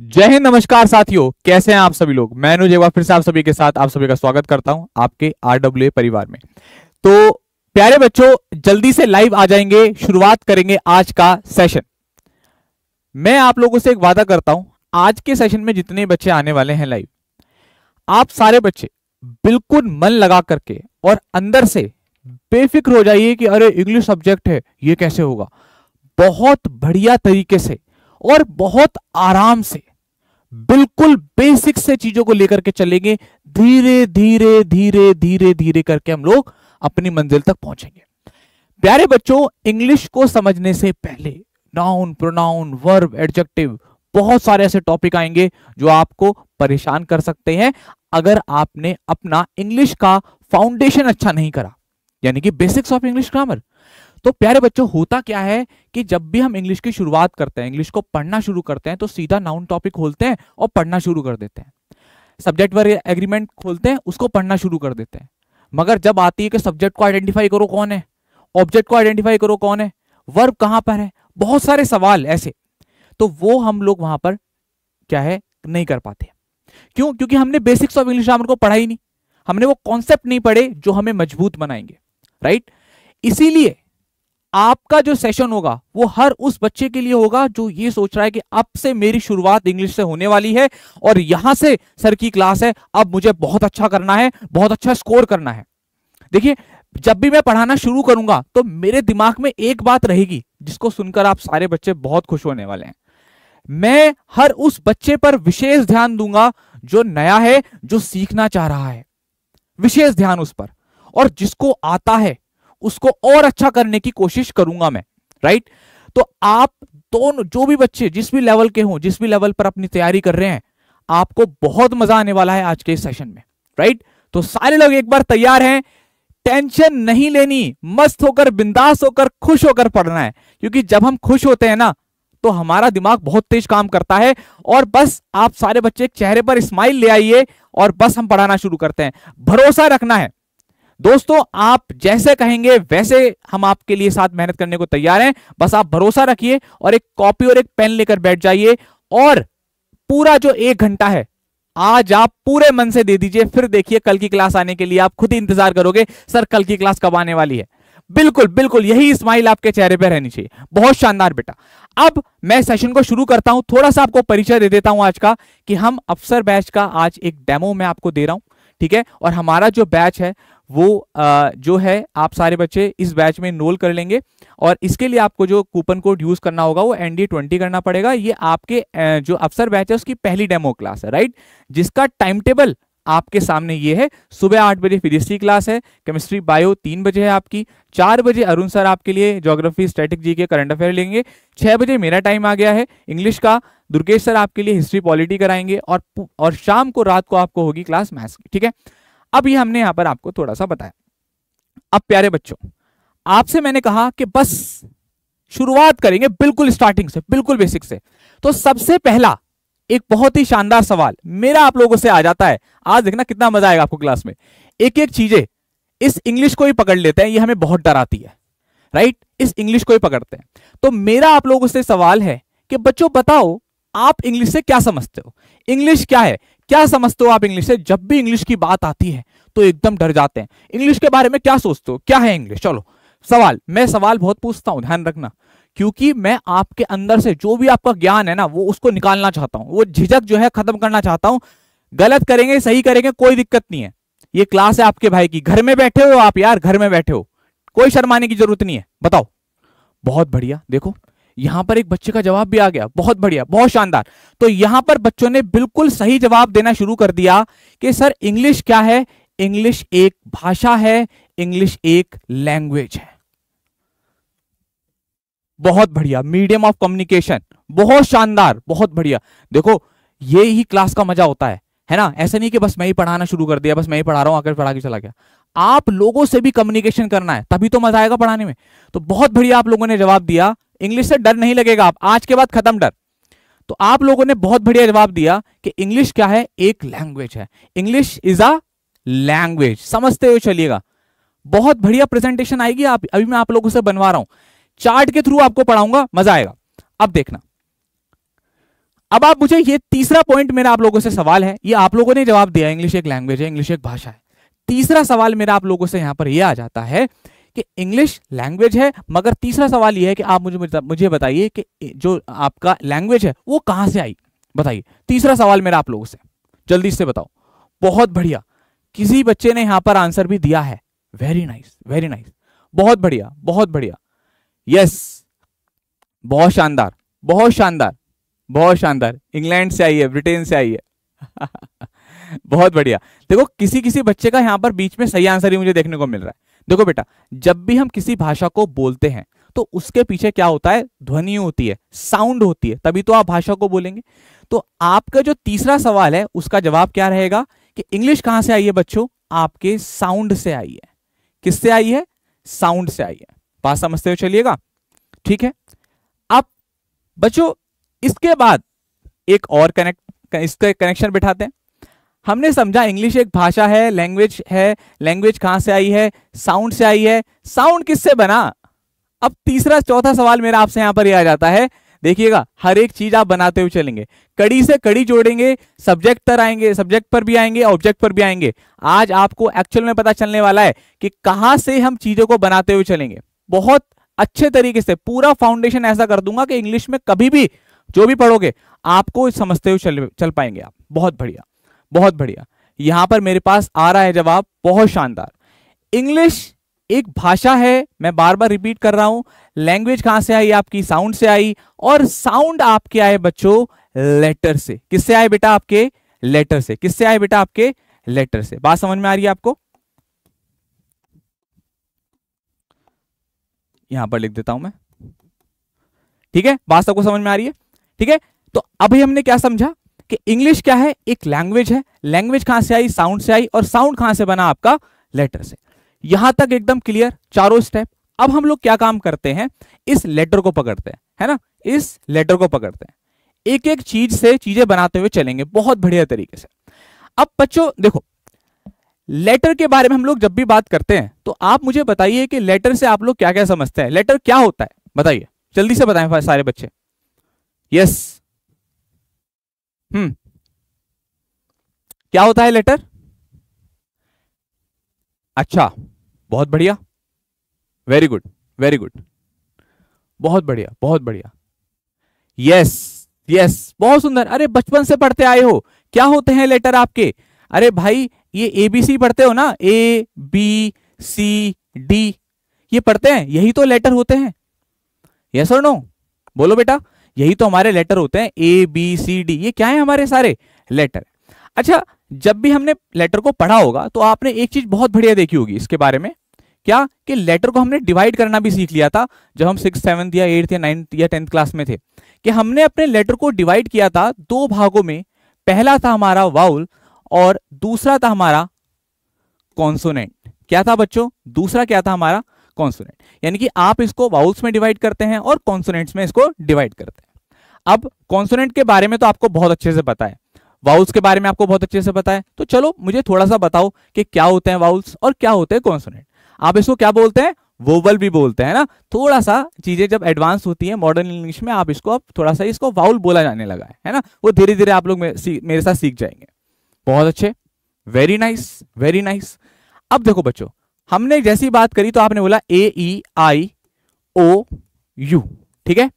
जय हिंद नमस्कार साथियों कैसे हैं आप सभी लोग मैं अनुज एक फिर से आप सभी के साथ आप सभी का स्वागत करता हूं आपके आरडब्ल्यू परिवार में तो प्यारे बच्चों जल्दी से लाइव आ जाएंगे शुरुआत करेंगे आज का सेशन मैं आप लोगों से एक वादा करता हूं आज के सेशन में जितने बच्चे आने वाले हैं लाइव आप सारे बच्चे बिल्कुल मन लगा करके और अंदर से बेफिक्र हो जाइए कि अरे इंग्लिश सब्जेक्ट है ये कैसे होगा बहुत बढ़िया तरीके से और बहुत आराम से बिल्कुल बेसिक से चीजों को लेकर के चलेंगे धीरे धीरे धीरे धीरे धीरे करके हम लोग अपनी मंजिल तक पहुंचेंगे प्यारे बच्चों इंग्लिश को समझने से पहले नाउन प्रोनाउन वर्ब एडजेक्टिव बहुत सारे ऐसे टॉपिक आएंगे जो आपको परेशान कर सकते हैं अगर आपने अपना इंग्लिश का फाउंडेशन अच्छा नहीं करा यानी कि बेसिक्स ऑफ इंग्लिश ग्रामर तो प्यारे बच्चों होता क्या है कि जब भी हम इंग्लिश की शुरुआत करते हैं इंग्लिश को पढ़ना शुरू करते हैं तो सीधा नाउन टॉपिक खोलते हैं और पढ़ना शुरू कर देते हैं सब्जेक्ट पर एग्रीमेंट खोलते हैं उसको पढ़ना शुरू कर देते हैं मगर जब आती है कि सब्जेक्ट को आइडेंटिफाई करो कौन है ऑब्जेक्ट को आइडेंटिफाई करो कौन है वर्ब कहां पर है बहुत सारे सवाल ऐसे तो वो हम लोग वहां पर क्या है नहीं कर पाते क्यों क्योंकि हमने बेसिक्स ऑफ इंग्लिश ग्रामर को पढ़ा ही नहीं हमने वो कॉन्सेप्ट नहीं पढ़े जो हमें मजबूत बनाएंगे राइट इसीलिए आपका जो सेशन होगा वो हर उस बच्चे के लिए होगा जो ये सोच रहा है कि अब से मेरी शुरुआत इंग्लिश से होने वाली है और यहां से सर की क्लास है अब मुझे बहुत अच्छा करना है बहुत अच्छा स्कोर करना है देखिए जब भी मैं पढ़ाना शुरू करूंगा तो मेरे दिमाग में एक बात रहेगी जिसको सुनकर आप सारे बच्चे बहुत खुश होने वाले हैं मैं हर उस बच्चे पर विशेष ध्यान दूंगा जो नया है जो सीखना चाह रहा है विशेष ध्यान उस पर और जिसको आता है उसको और अच्छा करने की कोशिश करूंगा मैं राइट तो आप दोनों जो भी बच्चे जिस भी लेवल के हों जिस भी लेवल पर अपनी तैयारी कर रहे हैं आपको बहुत मजा आने वाला है आज के सेशन में राइट तो सारे लोग एक बार तैयार हैं टेंशन नहीं लेनी मस्त होकर बिंदास होकर खुश होकर पढ़ना है क्योंकि जब हम खुश होते हैं ना तो हमारा दिमाग बहुत तेज काम करता है और बस आप सारे बच्चे चेहरे पर स्माइल ले आइए और बस हम पढ़ाना शुरू करते हैं भरोसा रखना है दोस्तों आप जैसे कहेंगे वैसे हम आपके लिए साथ मेहनत करने को तैयार हैं बस आप भरोसा रखिए और एक कॉपी और एक पेन लेकर बैठ जाइए और पूरा जो एक घंटा है आज आप पूरे मन से दे दीजिए फिर देखिए कल की क्लास आने के लिए आप खुद ही इंतजार करोगे सर कल की क्लास कब आने वाली है बिल्कुल बिल्कुल यही स्माइल आपके चेहरे पर रहनी चाहिए बहुत शानदार बेटा अब मैं सेशन को शुरू करता हूं थोड़ा सा आपको परिचय दे देता हूं आज का कि हम अफसर बैच का आज एक डेमो मैं आपको दे रहा हूं ठीक है और हमारा जो बैच है वो आ, जो है आप सारे बच्चे इस बैच में इनरोल कर लेंगे और इसके लिए आपको जो कूपन कोड यूज करना होगा वो एन डी ट्वेंटी करना पड़ेगा ये आपके जो अफसर बैच है उसकी पहली डेमो क्लास है राइट जिसका टाइम टेबल आपके सामने ये है सुबह आठ बजे फिजिक्स क्लास है केमिस्ट्री बायो तीन बजे है आपकी चार बजे अरुण सर आपके लिए ज्योग्राफी स्टैटिक जी के करंट अफेयर लेंगे छह बजे मेरा टाइम आ गया है इंग्लिश का दुर्गेश सर आपके लिए हिस्ट्री पॉलिटी कराएंगे और और शाम को रात को आपको होगी क्लास मैथ्स की ठीक है अब ये हमने यहाँ पर आपको थोड़ा सा बताया अब प्यारे बच्चों आपसे मैंने कहा कि बस शुरुआत करेंगे बिल्कुल स्टार्टिंग से बिल्कुल बेसिक से तो सबसे पहला एक बहुत ही शानदार सवाल मेरा आप लोगों से आ जाता है आज देखना कितना मजा आएगा आपको क्लास में एक एक चीजें इस इंग्लिश को ही पकड़ लेते हैं ये हमें बहुत डराती है राइट इस इंग्लिश को ही पकड़ते हैं तो मेरा आप लोगों से सवाल है कि बच्चों बताओ आप इंग्लिश से क्या समझते हो इंग्लिश क्या है क्या समझते हो आप इंग्लिश से जब भी इंग्लिश की बात आती है तो एकदम डर जाते हैं इंग्लिश के बारे में क्या सोचते हो क्या है इंग्लिश चलो सवाल मैं सवाल बहुत पूछता हूं ध्यान रखना क्योंकि मैं आपके अंदर से जो भी आपका ज्ञान है ना वो उसको निकालना चाहता हूं वो झिझक जो है खत्म करना चाहता हूं गलत करेंगे सही करेंगे कोई दिक्कत नहीं है ये क्लास है आपके भाई की घर में बैठे हो आप यार घर में बैठे हो कोई शर्माने की जरूरत नहीं है बताओ बहुत बढ़िया देखो यहां पर एक बच्चे का जवाब भी आ गया बहुत बढ़िया बहुत शानदार तो यहां पर बच्चों ने बिल्कुल सही जवाब देना शुरू कर दिया कि सर इंग्लिश क्या है इंग्लिश एक भाषा है इंग्लिश एक लैंग्वेज है बहुत बढ़िया मीडियम ऑफ कम्युनिकेशन बहुत शानदार बहुत बढ़िया देखो ये ही क्लास का मजा होता है है ना ऐसा नहीं कि बस मैं ही पढ़ाना शुरू कर दिया बस मैं ही पढ़ा रहा हूं आकर पढ़ा के चला गया आप लोगों से भी कम्युनिकेशन करना है तभी तो मजा आएगा पढ़ाने में तो बहुत बढ़िया आप लोगों ने जवाब दिया इंग्लिश से डर नहीं लगेगा आप आज के बाद खत्म डर तो आप लोगों ने बहुत बढ़िया जवाब दिया कि इंग्लिश क्या है एक लैंग्वेज है इंग्लिश इज अ लैंग्वेज समझते हुए चलिएगा बहुत बढ़िया प्रेजेंटेशन आएगी आप अभी मैं आप लोगों से बनवा रहा हूं चार्ट के थ्रू आपको पढ़ाऊंगा मजा आएगा अब देखना अब आप मुझे ये तीसरा पॉइंट मेरा आप लोगों से सवाल है ये आप लोगों ने जवाब दिया इंग्लिश एक लैंग्वेज है इंग्लिश एक भाषा है तीसरा सवाल मेरा आप लोगों से यहां पर यह आ जाता है कि इंग्लिश लैंग्वेज है मगर तीसरा सवाल यह है कि आप मुझे मुझे बताइए कि जो आपका लैंग्वेज है वो कहां से आई बताइए तीसरा सवाल मेरा आप लोगों से जल्दी से बताओ बहुत बढ़िया किसी बच्चे ने यहां पर आंसर भी दिया है वेरी नाइस वेरी नाइस बहुत बढ़िया बहुत बढ़िया यस बहुत शानदार बहुत शानदार बहुत शानदार इंग्लैंड से आई है ब्रिटेन से आई है बहुत बढ़िया देखो किसी किसी बच्चे का यहां पर बीच में सही आंसर ही मुझे देखने को मिल रहा है देखो बेटा जब भी हम किसी भाषा को बोलते हैं तो उसके पीछे क्या होता है ध्वनि होती है साउंड होती है तभी तो आप भाषा को बोलेंगे तो आपका जो तीसरा सवाल है उसका जवाब क्या रहेगा कि इंग्लिश कहां से आई है बच्चों आपके साउंड से आई है किससे आई है साउंड से आई है बात समझते हो चलिएगा ठीक है अब बच्चों इसके बाद एक और कनेक्ट इसका कनेक्शन बिठाते हैं हमने समझा इंग्लिश एक भाषा है लैंग्वेज है लैंग्वेज कहां से आई है साउंड से आई है साउंड किससे बना अब तीसरा चौथा सवाल मेरा आपसे यहां पर यह आ जाता है देखिएगा हर एक चीज आप बनाते हुए चलेंगे कड़ी से कड़ी जोड़ेंगे सब्जेक्ट पर आएंगे सब्जेक्ट पर भी आएंगे ऑब्जेक्ट पर भी आएंगे आज आपको एक्चुअल में पता चलने वाला है कि कहां से हम चीजों को बनाते हुए चलेंगे बहुत अच्छे तरीके से पूरा फाउंडेशन ऐसा कर दूंगा कि इंग्लिश में कभी भी जो भी पढ़ोगे आपको समझते हुए चल, चल पाएंगे आप बहुत बढ़िया बहुत बढ़िया यहां पर मेरे पास आ रहा है जवाब बहुत शानदार इंग्लिश एक भाषा है मैं बार बार रिपीट कर रहा हूं लैंग्वेज कहां से आई आपकी साउंड से आई और साउंड आपके आए बच्चों लेटर से किससे आए बेटा आपके लेटर से किससे आए बेटा आपके लेटर से बात समझ में आ रही है आपको यहां पर लिख देता हूं मैं ठीक है बात सबको समझ में आ रही है ठीक है तो अभी हमने क्या समझा कि इंग्लिश क्या है एक लैंग्वेज है लैंग्वेज कहां से आई साउंड से आई और साउंड कहां से बना आपका लेटर से यहां तक एकदम क्लियर चारों स्टेप अब हम लोग क्या काम करते हैं इस लेटर को पकड़ते हैं है ना इस लेटर को पकड़ते हैं एक एक चीज से चीजें बनाते हुए चलेंगे बहुत बढ़िया तरीके से अब बच्चों देखो लेटर के बारे में हम लोग जब भी बात करते हैं तो आप मुझे बताइए कि लेटर से आप लोग क्या क्या समझते हैं लेटर क्या होता है बताइए जल्दी से बताएं सारे बच्चे यस हम्म क्या होता है लेटर अच्छा बहुत बढ़िया वेरी गुड वेरी गुड बहुत बढ़िया बहुत बढ़िया यस यस बहुत सुंदर अरे बचपन से पढ़ते आए हो क्या होते हैं लेटर आपके अरे भाई ये एबीसी पढ़ते हो ना ए बी सी डी ये पढ़ते हैं यही तो लेटर होते हैं यस और नो बोलो बेटा यही तो हमारे लेटर होते हैं ए बी सी डी ये क्या है हमारे सारे लेटर अच्छा जब भी हमने लेटर को पढ़ा होगा तो आपने एक चीज बहुत बढ़िया देखी होगी इसके बारे में क्या कि लेटर को हमने डिवाइड करना भी सीख लिया था जब हम सिक्स सेवन्थ या एट्थ या नाइन्थ या टेंथ क्लास में थे कि हमने अपने लेटर को डिवाइड किया था दो भागों में पहला था हमारा वाउल और दूसरा था हमारा कॉन्सोनेंट क्या था बच्चों दूसरा क्या था हमारा कॉन्सोनेंट यानी कि आप इसको वाउल्स में डिवाइड करते हैं और कॉन्सोनेंट्स में इसको डिवाइड करते हैं अब कॉन्सोनेंट के बारे में तो आपको बहुत अच्छे से पता है वाउल्स के बारे में आपको बहुत अच्छे से पता है तो चलो मुझे थोड़ा सा बताओ कि क्या होते हैं वाउल्स और क्या होते हैं कॉन्सोनेंट आप इसको क्या बोलते हैं वोवल भी बोलते हैं ना थोड़ा सा चीजें जब एडवांस होती है मॉडर्न इंग्लिश में आप इसको अब थोड़ा सा इसको वाउल बोला जाने लगा है, है ना वो धीरे धीरे आप लोग मेरे साथ सीख जाएंगे बहुत अच्छे वेरी नाइस वेरी नाइस अब देखो बच्चों हमने जैसी बात करी तो आपने बोला ए ई आई ओ यू ठीक है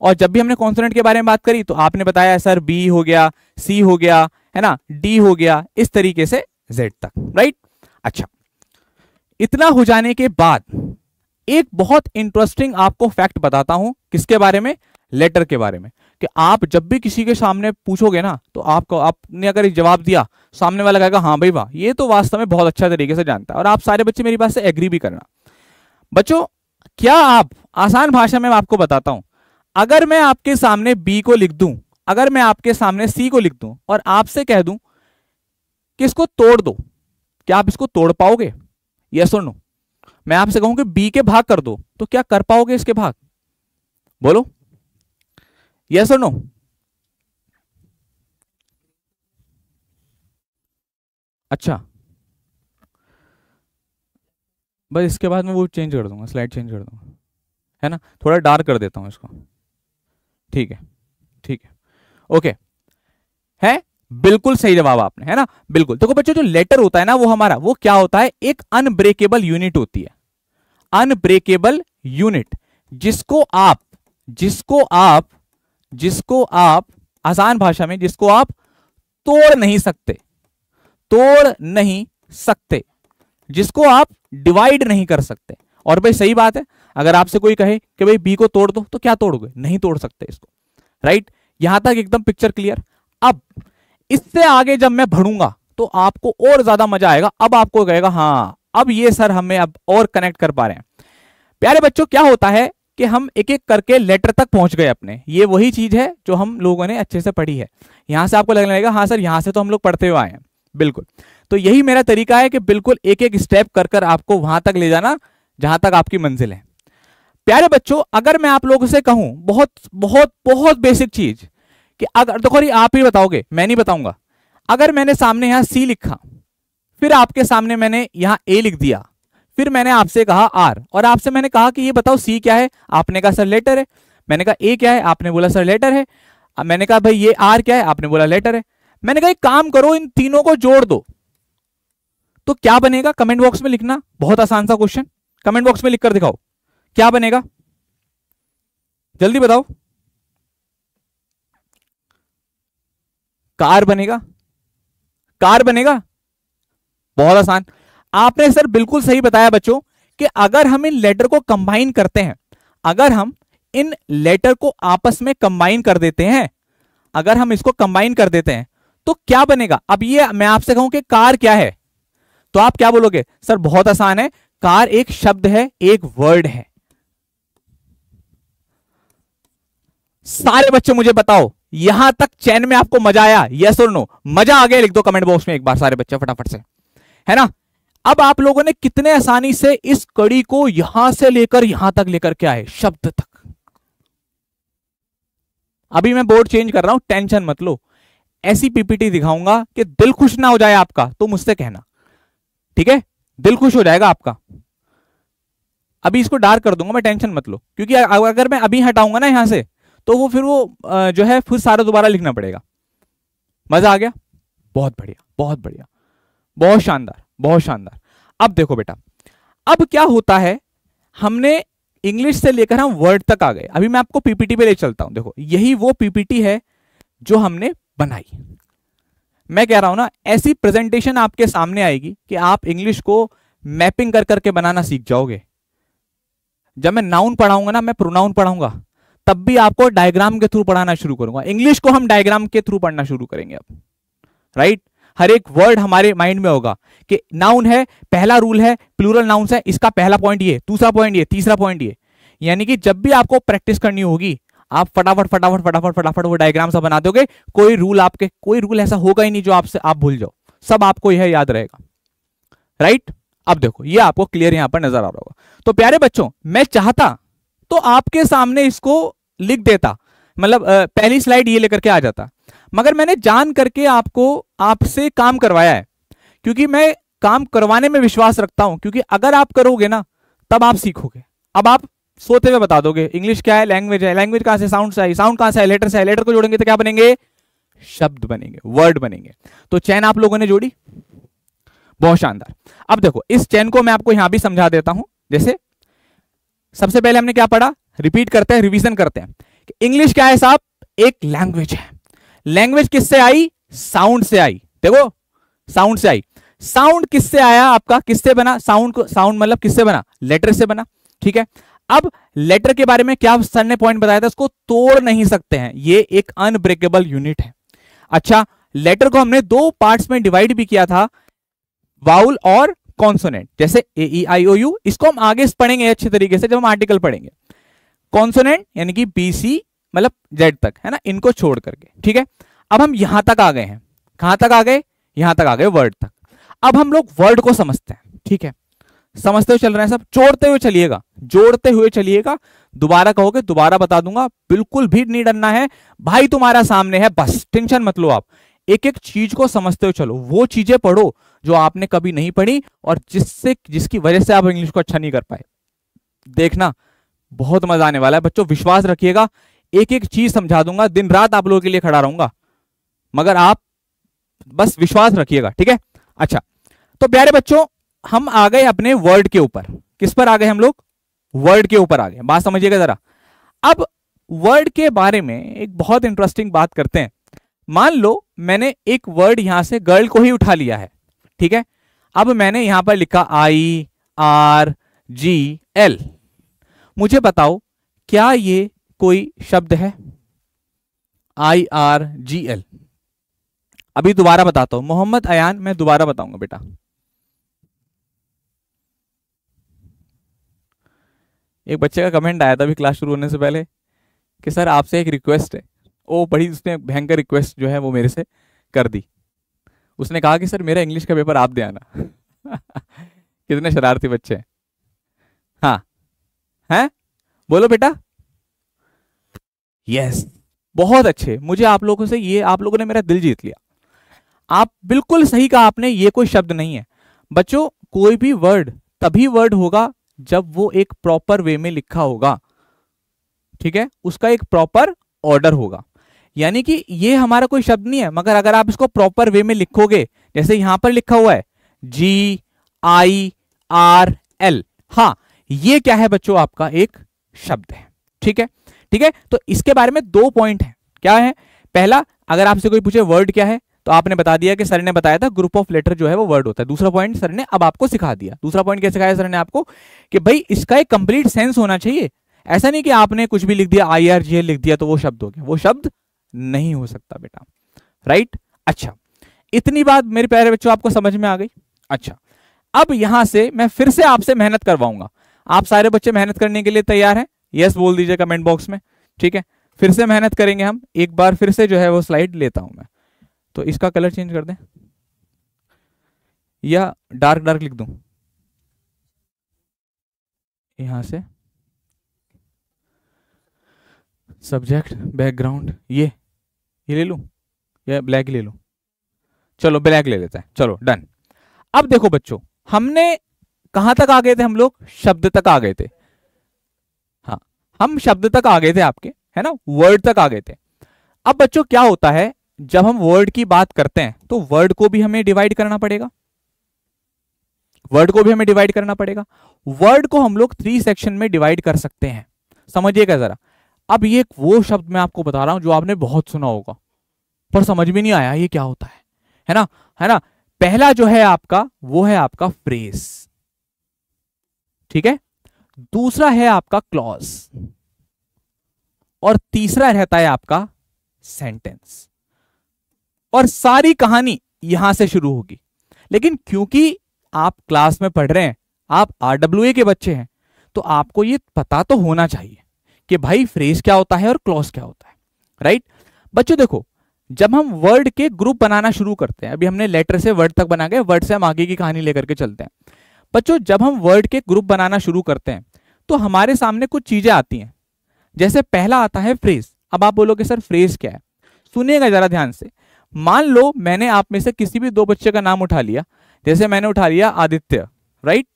और जब भी हमने कॉन्सोनेंट के बारे में बात करी तो आपने बताया सर बी हो गया सी हो गया है ना डी हो गया इस तरीके से जेड तक राइट अच्छा इतना हो जाने के बाद एक बहुत इंटरेस्टिंग आपको फैक्ट बताता हूं किसके बारे में लेटर के बारे में कि आप जब भी किसी के सामने पूछोगे ना तो आपको आपने अगर जवाब दिया सामने वाला कहेगा हाँ भाई वाह ये तो वास्तव में बहुत अच्छा तरीके से जानता है और आप सारे बच्चे मेरी बात से एग्री भी करना बच्चों क्या आप आसान भाषा में आपको बताता हूं अगर मैं आपके सामने बी को लिख दूं अगर मैं आपके सामने सी को लिख दूं और आपसे कह दूं कि इसको तोड़ दो क्या आप इसको तोड़ पाओगे ये सुनो मैं आपसे कहूं कि बी के भाग कर दो तो क्या कर पाओगे इसके भाग बोलो यस और नो अच्छा बस इसके बाद मैं वो चेंज कर दूंगा स्लाइड चेंज कर दूंगा है ना थोड़ा डार्क कर देता हूं इसको ठीक है ठीक है ओके है बिल्कुल सही जवाब आपने है ना बिल्कुल देखो बच्चों जो लेटर होता है ना वो हमारा वो क्या होता है एक अनब्रेकेबल यूनिट होती है अनब्रेकेबल यूनिट जिसको आप जिसको आप जिसको आप आसान भाषा में जिसको आप तोड़ नहीं सकते तोड़ नहीं सकते जिसको आप डिवाइड नहीं कर सकते और भाई सही बात है अगर आपसे कोई कहे कि भाई बी को तोड़ दो तो क्या तोड़ोगे नहीं तोड़ सकते इसको राइट यहां तक एकदम पिक्चर क्लियर अब इससे आगे जब मैं भरूंगा तो आपको और ज्यादा मजा आएगा अब आपको कहेगा हाँ अब ये सर हमें अब और कनेक्ट कर पा रहे हैं प्यारे बच्चों क्या होता है कि हम एक एक करके लेटर तक पहुंच गए अपने ये वही चीज़ है जो हम लोगों ने अच्छे से पढ़ी है यहां से आपको लगने लगेगा हाँ सर यहां से तो हम लोग पढ़ते हुए आए हैं बिल्कुल तो यही मेरा तरीका है कि बिल्कुल एक एक स्टेप कर कर आपको वहां तक ले जाना जहां तक आपकी मंजिल है प्यारे बच्चों अगर मैं आप लोगों से कहूं बहुत बहुत बहुत बेसिक चीज कि अगर देखो तो आप ही बताओगे मैं नहीं बताऊंगा अगर मैंने सामने यहां सी लिखा फिर आपके सामने मैंने यहां ए लिख दिया फिर मैंने आपसे कहा आर और आपसे मैंने कहा कि ये बताओ सी क्या है आपने कहा सर लेटर है मैंने कहा ए क्या है आपने बोला सर लेटर है मैंने कहा भाई ये आर क्या है आपने बोला लेटर है मैंने कहा एक काम करो इन तीनों को जोड़ दो तो क्या बनेगा कमेंट बॉक्स में लिखना बहुत आसान सा क्वेश्चन कमेंट बॉक्स में लिखकर दिखाओ क्या बनेगा जल्दी बताओ कार बनेगा कार बनेगा बहुत आसान आपने सर बिल्कुल सही बताया बच्चों कि अगर हम इन लेटर को कंबाइन करते हैं अगर हम इन लेटर को आपस में कंबाइन कर देते हैं अगर हम इसको कंबाइन कर देते हैं तो क्या बनेगा अब ये मैं आपसे कहूं कि कार क्या है तो आप क्या बोलोगे सर बहुत आसान है कार एक शब्द है एक वर्ड है सारे बच्चे मुझे बताओ यहां तक चैन में आपको मजा आया यस और नो मजा आ गया लिख दो कमेंट बॉक्स में एक बार सारे बच्चे फटाफट से है ना अब आप लोगों ने कितने आसानी से इस कड़ी को यहां से लेकर यहां तक लेकर के आए शब्द तक अभी मैं बोर्ड चेंज कर रहा हूं टेंशन मत लो ऐसी पीपीटी दिखाऊंगा कि दिल खुश ना हो जाए आपका तो मुझसे कहना ठीक है दिल खुश हो जाएगा आपका अभी इसको डार्क कर दूंगा मैं टेंशन मत लो क्योंकि अगर मैं अभी हटाऊंगा ना यहां से तो वो फिर वो जो है फिर सारा दोबारा लिखना पड़ेगा मजा आ गया बहुत बढ़िया बहुत बढ़िया बहुत शानदार बहुत शानदार अब देखो बेटा अब क्या होता है हमने इंग्लिश से लेकर हम वर्ड तक आ गए अभी मैं आपको पीपीटी पे ले चलता हूं देखो यही वो पीपीटी है जो हमने बनाई मैं कह रहा हूं ना ऐसी प्रेजेंटेशन आपके सामने आएगी कि आप इंग्लिश को मैपिंग कर करके बनाना सीख जाओगे जब मैं नाउन पढ़ाऊंगा ना मैं प्रोनाउन पढ़ाऊंगा तब भी आपको डायग्राम के थ्रू पढ़ाना शुरू करूंगा इंग्लिश को हम डायग्राम के थ्रू पढ़ना शुरू करेंगे अब राइट right? हर एक वर्ड हमारे माइंड में होगा कि नाउन है पहला रूल है प्लूरल नाउन है इसका पहला पॉइंट ये दूसरा पॉइंट ये तीसरा पॉइंट ये यानी कि जब भी आपको प्रैक्टिस करनी होगी आप फटाफट फटाफट फटाफट फटाफट वो डायग्राम सा बना दोगे कोई रूल आपके कोई रूल ऐसा होगा ही नहीं जो आपसे आप भूल जाओ सब आपको यह याद रहेगा राइट अब देखो ये आपको क्लियर यहां पर नजर आ रहा होगा तो प्यारे बच्चों मैं चाहता तो आपके सामने इसको लिख देता मतलब पहली स्लाइड ये लेकर के आ जाता मगर मैंने जान करके आपको आपसे काम करवाया है क्योंकि मैं काम करवाने में विश्वास रखता हूं क्योंकि अगर आप करोगे ना तब आप सीखोगे अब आप सोते हुए बता दोगे इंग्लिश क्या है लैंग्वेज है लैंग्वेज कहां से साउंड से आई साउंड कहां से है लेटर से लेटर को जोड़ेंगे तो क्या बनेंगे शब्द बनेंगे वर्ड बनेंगे तो चैन आप लोगों ने जोड़ी बहुत शानदार अब देखो इस चैन को मैं आपको यहां भी समझा देता हूं जैसे सबसे पहले हमने क्या पढ़ा रिपीट करते हैं रिवीजन करते हैं इंग्लिश क्या है साहब एक लैंग्वेज है लैंग्वेज किससे आई साउंड से आई देखो साउंड से आई साउंड किससे आया आपका किससे बना साउंड को साउंड मतलब किससे बना लेटर से बना ठीक है अब लेटर के बारे में क्या सर ने पॉइंट बताया था उसको तोड़ नहीं सकते हैं ये एक अनब्रेकेबल यूनिट है अच्छा लेटर को हमने दो पार्ट्स में डिवाइड भी किया था वाउल और कॉन्सोनेंट जैसे ए ई आई ओ यू इसको हम आगे पढ़ेंगे अच्छे तरीके से जब हम आर्टिकल पढ़ेंगे कॉन्सोनेंट यानी कि बी सी मतलब जेड तक है ना इनको छोड़ करके ठीक है अब हम यहां तक आ गए हैं कहां तक आ गए यहां तक आ गए वर्ड तक अब हम लोग वर्ड को समझते हैं ठीक है समझते हुए चल रहे हैं सब जोड़ते हुए चलिएगा जोड़ते हुए चलिएगा दोबारा कहोगे दोबारा बता दूंगा बिल्कुल भी नहीं डरना है भाई तुम्हारा सामने है बस टेंशन मत लो आप एक एक चीज को समझते हुए चलो वो चीजें पढ़ो जो आपने कभी नहीं पढ़ी और जिससे जिसकी वजह से आप इंग्लिश को अच्छा नहीं कर पाए देखना बहुत मजा आने वाला है बच्चों विश्वास रखिएगा एक एक चीज समझा दूंगा दिन रात आप लोगों के लिए खड़ा रहूंगा मगर आप बस विश्वास रखिएगा ठीक है अच्छा तो प्यारे बच्चों हम आ गए अपने वर्ड के ऊपर किस पर आ गए हम लोग वर्ड के ऊपर आ गए बात समझिएगा जरा अब वर्ड के बारे में एक बहुत इंटरेस्टिंग बात करते हैं मान लो मैंने एक वर्ड यहां से गर्ल को ही उठा लिया है ठीक है अब मैंने यहां पर लिखा आई आर जी एल मुझे बताओ क्या ये कोई शब्द है आई आर जी एल अभी दोबारा बताता हूं मोहम्मद अयान मैं दोबारा बताऊंगा बेटा एक बच्चे का कमेंट आया था अभी क्लास शुरू होने से पहले कि सर आपसे एक रिक्वेस्ट है ओ बड़ी उसने भयंकर रिक्वेस्ट जो है वो मेरे से कर दी उसने कहा कि सर मेरा इंग्लिश का पेपर आप दे आना कितने शरारती बच्चे हैं हाँ हैं बोलो बेटा यस बहुत अच्छे मुझे आप लोगों से ये आप लोगों ने मेरा दिल जीत लिया आप बिल्कुल सही कहा आपने ये कोई शब्द नहीं है बच्चों कोई भी वर्ड तभी वर्ड होगा जब वो एक प्रॉपर वे में लिखा होगा ठीक है उसका एक प्रॉपर ऑर्डर होगा यानी कि ये हमारा कोई शब्द नहीं है मगर अगर आप इसको प्रॉपर वे में लिखोगे जैसे यहां पर लिखा हुआ है जी आई आर एल हाँ ये क्या है बच्चों आपका एक शब्द है ठीक है ठीक है तो इसके बारे में दो पॉइंट है क्या है पहला अगर आपसे कोई पूछे वर्ड क्या है तो आपने बता दिया कि सर ने बताया था ग्रुप ऑफ लेटर जो है वो वर्ड होता है दूसरा पॉइंट सर ने अब आपको सिखा दिया दूसरा पॉइंट क्या सिखाया सर ने आपको कि भाई इसका एक कंप्लीट सेंस होना चाहिए ऐसा नहीं कि आपने कुछ भी लिख दिया आई आर जी लिख दिया तो वो शब्द हो गया वो शब्द नहीं हो सकता बेटा राइट अच्छा इतनी बात मेरे प्यारे बच्चों आपको समझ में आ गई अच्छा अब यहां से मैं फिर से आपसे मेहनत करवाऊंगा आप सारे बच्चे मेहनत करने के लिए तैयार हैं यस बोल दीजिए कमेंट बॉक्स में ठीक है फिर से मेहनत करेंगे हम एक बार फिर से जो है वो स्लाइड लेता हूं मैं तो इसका कलर चेंज कर दें या डार्क डार्क लिख दू यहां से सब्जेक्ट बैकग्राउंड ये ये ले लू या ब्लैक ले लू चलो ब्लैक ले लेते हैं चलो डन अब देखो बच्चों हमने कहां तक आ गए थे हम लोग शब्द तक आ गए थे हाँ हम शब्द तक आ गए थे आपके है ना वर्ड तक आ गए थे अब बच्चों क्या होता है जब हम वर्ड की बात करते हैं तो वर्ड को भी हमें डिवाइड करना पड़ेगा वर्ड को भी हमें डिवाइड करना पड़ेगा वर्ड को हम लोग थ्री सेक्शन में डिवाइड कर सकते हैं समझिएगा जरा अब ये वो शब्द मैं आपको बता रहा हूं जो आपने बहुत सुना होगा पर समझ में नहीं आया ये क्या होता है है ना है ना पहला जो है आपका वो है आपका फ्रेस ठीक है दूसरा है आपका क्लॉज और तीसरा रहता है आपका सेंटेंस और सारी कहानी यहां से शुरू होगी लेकिन क्योंकि आप क्लास में पढ़ रहे हैं आप आरडब्ल्यू के बच्चे हैं तो आपको ये पता तो होना चाहिए कि भाई फ्रेज क्या होता है और क्लॉज क्या होता है राइट बच्चों देखो जब हम वर्ड के ग्रुप बनाना शुरू करते हैं अभी हमने लेटर से वर्ड तक बना गए वर्ड से हम आगे की कहानी लेकर के चलते हैं बच्चों जब हम वर्ड के ग्रुप बनाना शुरू करते हैं तो हमारे सामने कुछ चीजें आती हैं जैसे पहला आता है फ्रेज अब आप बोलोगे सर फ्रेज क्या है सुनिएगा जरा ध्यान से मान लो मैंने आप में से किसी भी दो बच्चे का नाम उठा लिया जैसे मैंने उठा लिया आदित्य राइट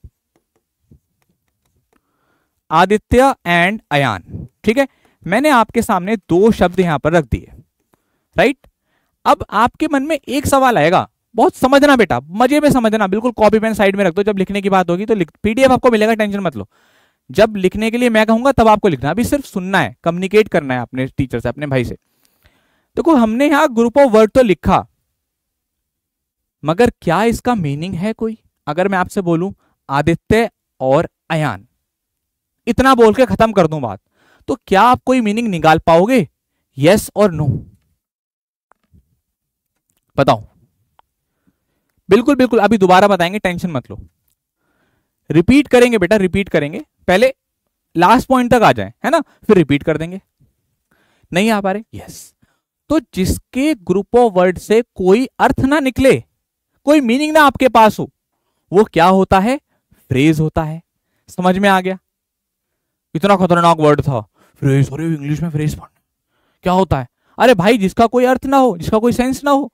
आदित्य एंड अयान ठीक है मैंने आपके सामने दो शब्द यहां पर रख दिए राइट अब आपके मन में एक सवाल आएगा बहुत समझना बेटा मजे में समझना बिल्कुल कॉपी पेन साइड में रख दो जब लिखने की बात होगी तो पीडीएफ आपको मिलेगा टेंशन मत लो जब लिखने के लिए मैं कहूंगा तब आपको लिखना अभी सिर्फ सुनना है कम्युनिकेट करना है अपने टीचर से अपने भाई से देखो तो हमने यहां ग्रुप ऑफ वर्ड तो लिखा मगर क्या इसका मीनिंग है कोई अगर मैं आपसे बोलू आदित्य और अयान इतना बोल के खत्म कर दूं बात तो क्या आप कोई मीनिंग निकाल पाओगे यस और नो बताओ बिल्कुल बिल्कुल अभी दोबारा बताएंगे टेंशन मत लो रिपीट करेंगे बेटा रिपीट करेंगे पहले लास्ट पॉइंट तक आ जाए है ना फिर रिपीट कर देंगे नहीं आ पा रहे यस तो जिसके ग्रुप ऑफ वर्ड से कोई अर्थ ना निकले कोई मीनिंग ना आपके पास हो वो क्या होता है फ्रेज होता है समझ में आ गया इतना खतरनाक वर्ड था फ्रेज अरे इंग्लिश में फ्रेज पढ़ क्या होता है अरे भाई जिसका कोई अर्थ ना हो जिसका कोई सेंस ना हो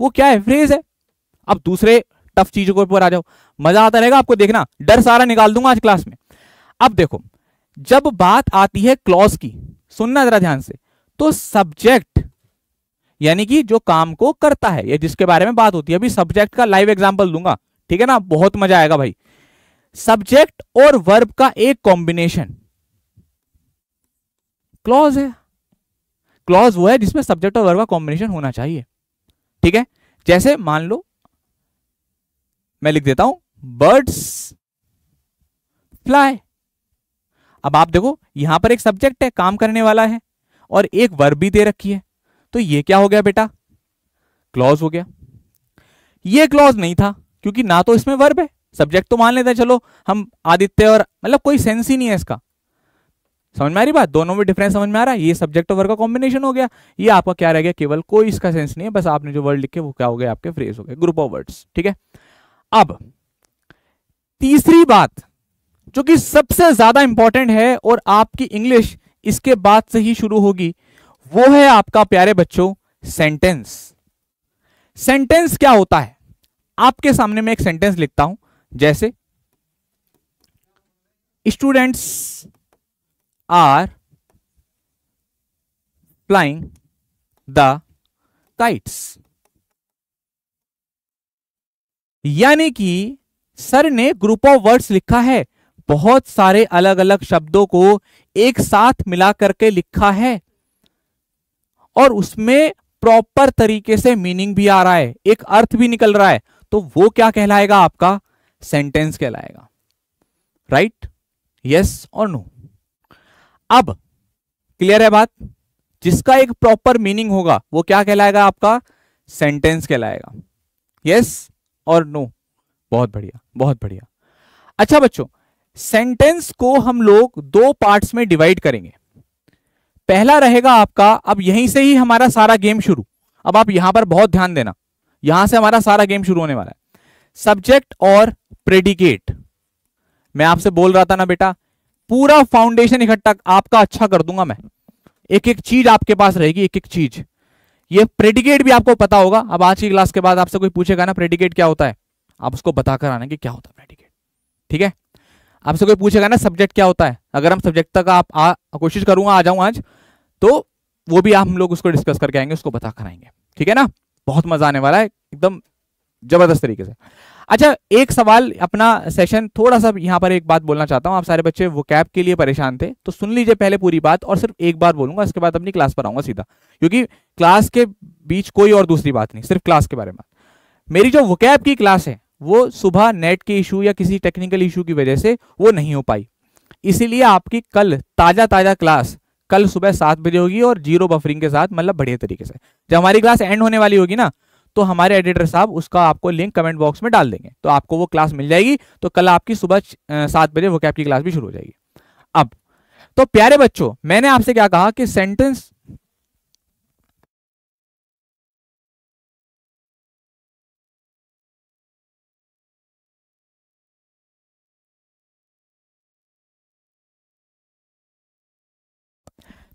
वो क्या है फ्रेज है अब दूसरे टफ चीजों के ऊपर आ जाओ मजा आता रहेगा आपको देखना डर सारा निकाल दूंगा आज क्लास में अब देखो जब बात आती है क्लॉज की सुनना जरा ध्यान से तो सब्जेक्ट यानी कि जो काम को करता है या जिसके बारे में बात होती है अभी सब्जेक्ट का लाइव एग्जाम्पल दूंगा ठीक है ना बहुत मजा आएगा भाई सब्जेक्ट और वर्ब का एक कॉम्बिनेशन क्लॉज है क्लॉज वो है जिसमें सब्जेक्ट और वर्ब का कॉम्बिनेशन होना चाहिए ठीक है जैसे मान लो मैं लिख देता हूं बर्ड्स फ्लाई अब आप देखो यहां पर एक सब्जेक्ट है काम करने वाला है और एक वर्ब भी दे रखी है तो ये क्या हो गया बेटा क्लॉज हो गया ये क्लॉज नहीं था क्योंकि ना तो इसमें वर्ब है सब्जेक्ट तो मान लेते हैं चलो हम आदित्य और मतलब कोई सेंस ही नहीं है इसका समझ में आ रही बात दोनों में डिफरेंस समझ में आ रहा है ये सब्जेक्ट और वर्ग का कॉम्बिनेशन हो गया ये आपका क्या रह गया केवल कोई इसका सेंस नहीं है बस आपने जो वर्ड लिखे वो क्या हो गया आपके फ्रेज हो गए ग्रुप ऑफ वर्ड्स ठीक है अब तीसरी बात जो कि सबसे ज्यादा इंपॉर्टेंट है और आपकी इंग्लिश इसके बाद से ही शुरू होगी वो है आपका प्यारे बच्चों सेंटेंस सेंटेंस क्या होता है आपके सामने मैं एक सेंटेंस लिखता हूं जैसे students are flying the kites यानी कि सर ने ग्रुप ऑफ वर्ड्स लिखा है बहुत सारे अलग अलग शब्दों को एक साथ मिला करके लिखा है और उसमें प्रॉपर तरीके से मीनिंग भी आ रहा है एक अर्थ भी निकल रहा है तो वो क्या कहलाएगा आपका सेंटेंस कहलाएगा राइट यस और नो अब क्लियर है बात जिसका एक प्रॉपर मीनिंग होगा वो क्या कहलाएगा आपका सेंटेंस कहलाएगा यस और नो बहुत बढ़िया बहुत बढ़िया अच्छा बच्चों सेंटेंस को हम लोग दो पार्ट्स में डिवाइड करेंगे पहला रहेगा आपका अब यहीं से ही हमारा सारा गेम शुरू अब आप यहां पर बहुत ध्यान देना यहां से हमारा सारा गेम शुरू होने वाला है सब्जेक्ट और प्रेडिकेट मैं आपसे बोल रहा था ना बेटा पूरा फाउंडेशन इकट्ठा आपका अच्छा कर दूंगा मैं एक एक चीज आपके पास रहेगी एक एक चीज ये प्रेडिकेट भी आपको पता होगा अब आज की क्लास के बाद आपसे कोई पूछेगा ना प्रेडिकेट क्या होता है आप उसको बताकर आना कि क्या होता है प्रेडिकेट ठीक है आपसे कोई पूछेगा ना सब्जेक्ट क्या होता है अगर हम सब्जेक्ट तक आप कोशिश करूंगा आ जाऊं आज तो वो भी आप हम लोग उसको डिस्कस करके आएंगे उसको बता कर आएंगे ठीक है ना बहुत मजा आने वाला है एकदम जबरदस्त तरीके से अच्छा एक सवाल अपना सेशन थोड़ा सा यहाँ पर एक बात बोलना चाहता हूँ आप सारे बच्चे वो कैब के लिए परेशान थे तो सुन लीजिए पहले पूरी बात और सिर्फ एक बार बोलूंगा इसके बाद अपनी क्लास पर आऊंगा सीधा क्योंकि क्लास के बीच कोई और दूसरी बात नहीं सिर्फ क्लास के बारे में मेरी जो वोकैब की क्लास है वो सुबह नेट के इशू या किसी टेक्निकल इशू की वजह से वो नहीं हो पाई इसीलिए आपकी कल ताज़ा ताज़ा क्लास कल सुबह सात बजे होगी और जीरो बफरिंग के साथ मतलब बढ़िया तरीके से जब हमारी क्लास एंड होने वाली होगी ना तो हमारे एडिटर साहब उसका आपको लिंक कमेंट बॉक्स में डाल देंगे तो आपको वो क्लास मिल जाएगी तो कल आपकी सुबह सात बजे वो कैप की क्लास भी शुरू हो जाएगी अब तो प्यारे बच्चों मैंने आपसे क्या कहा कि सेंटेंस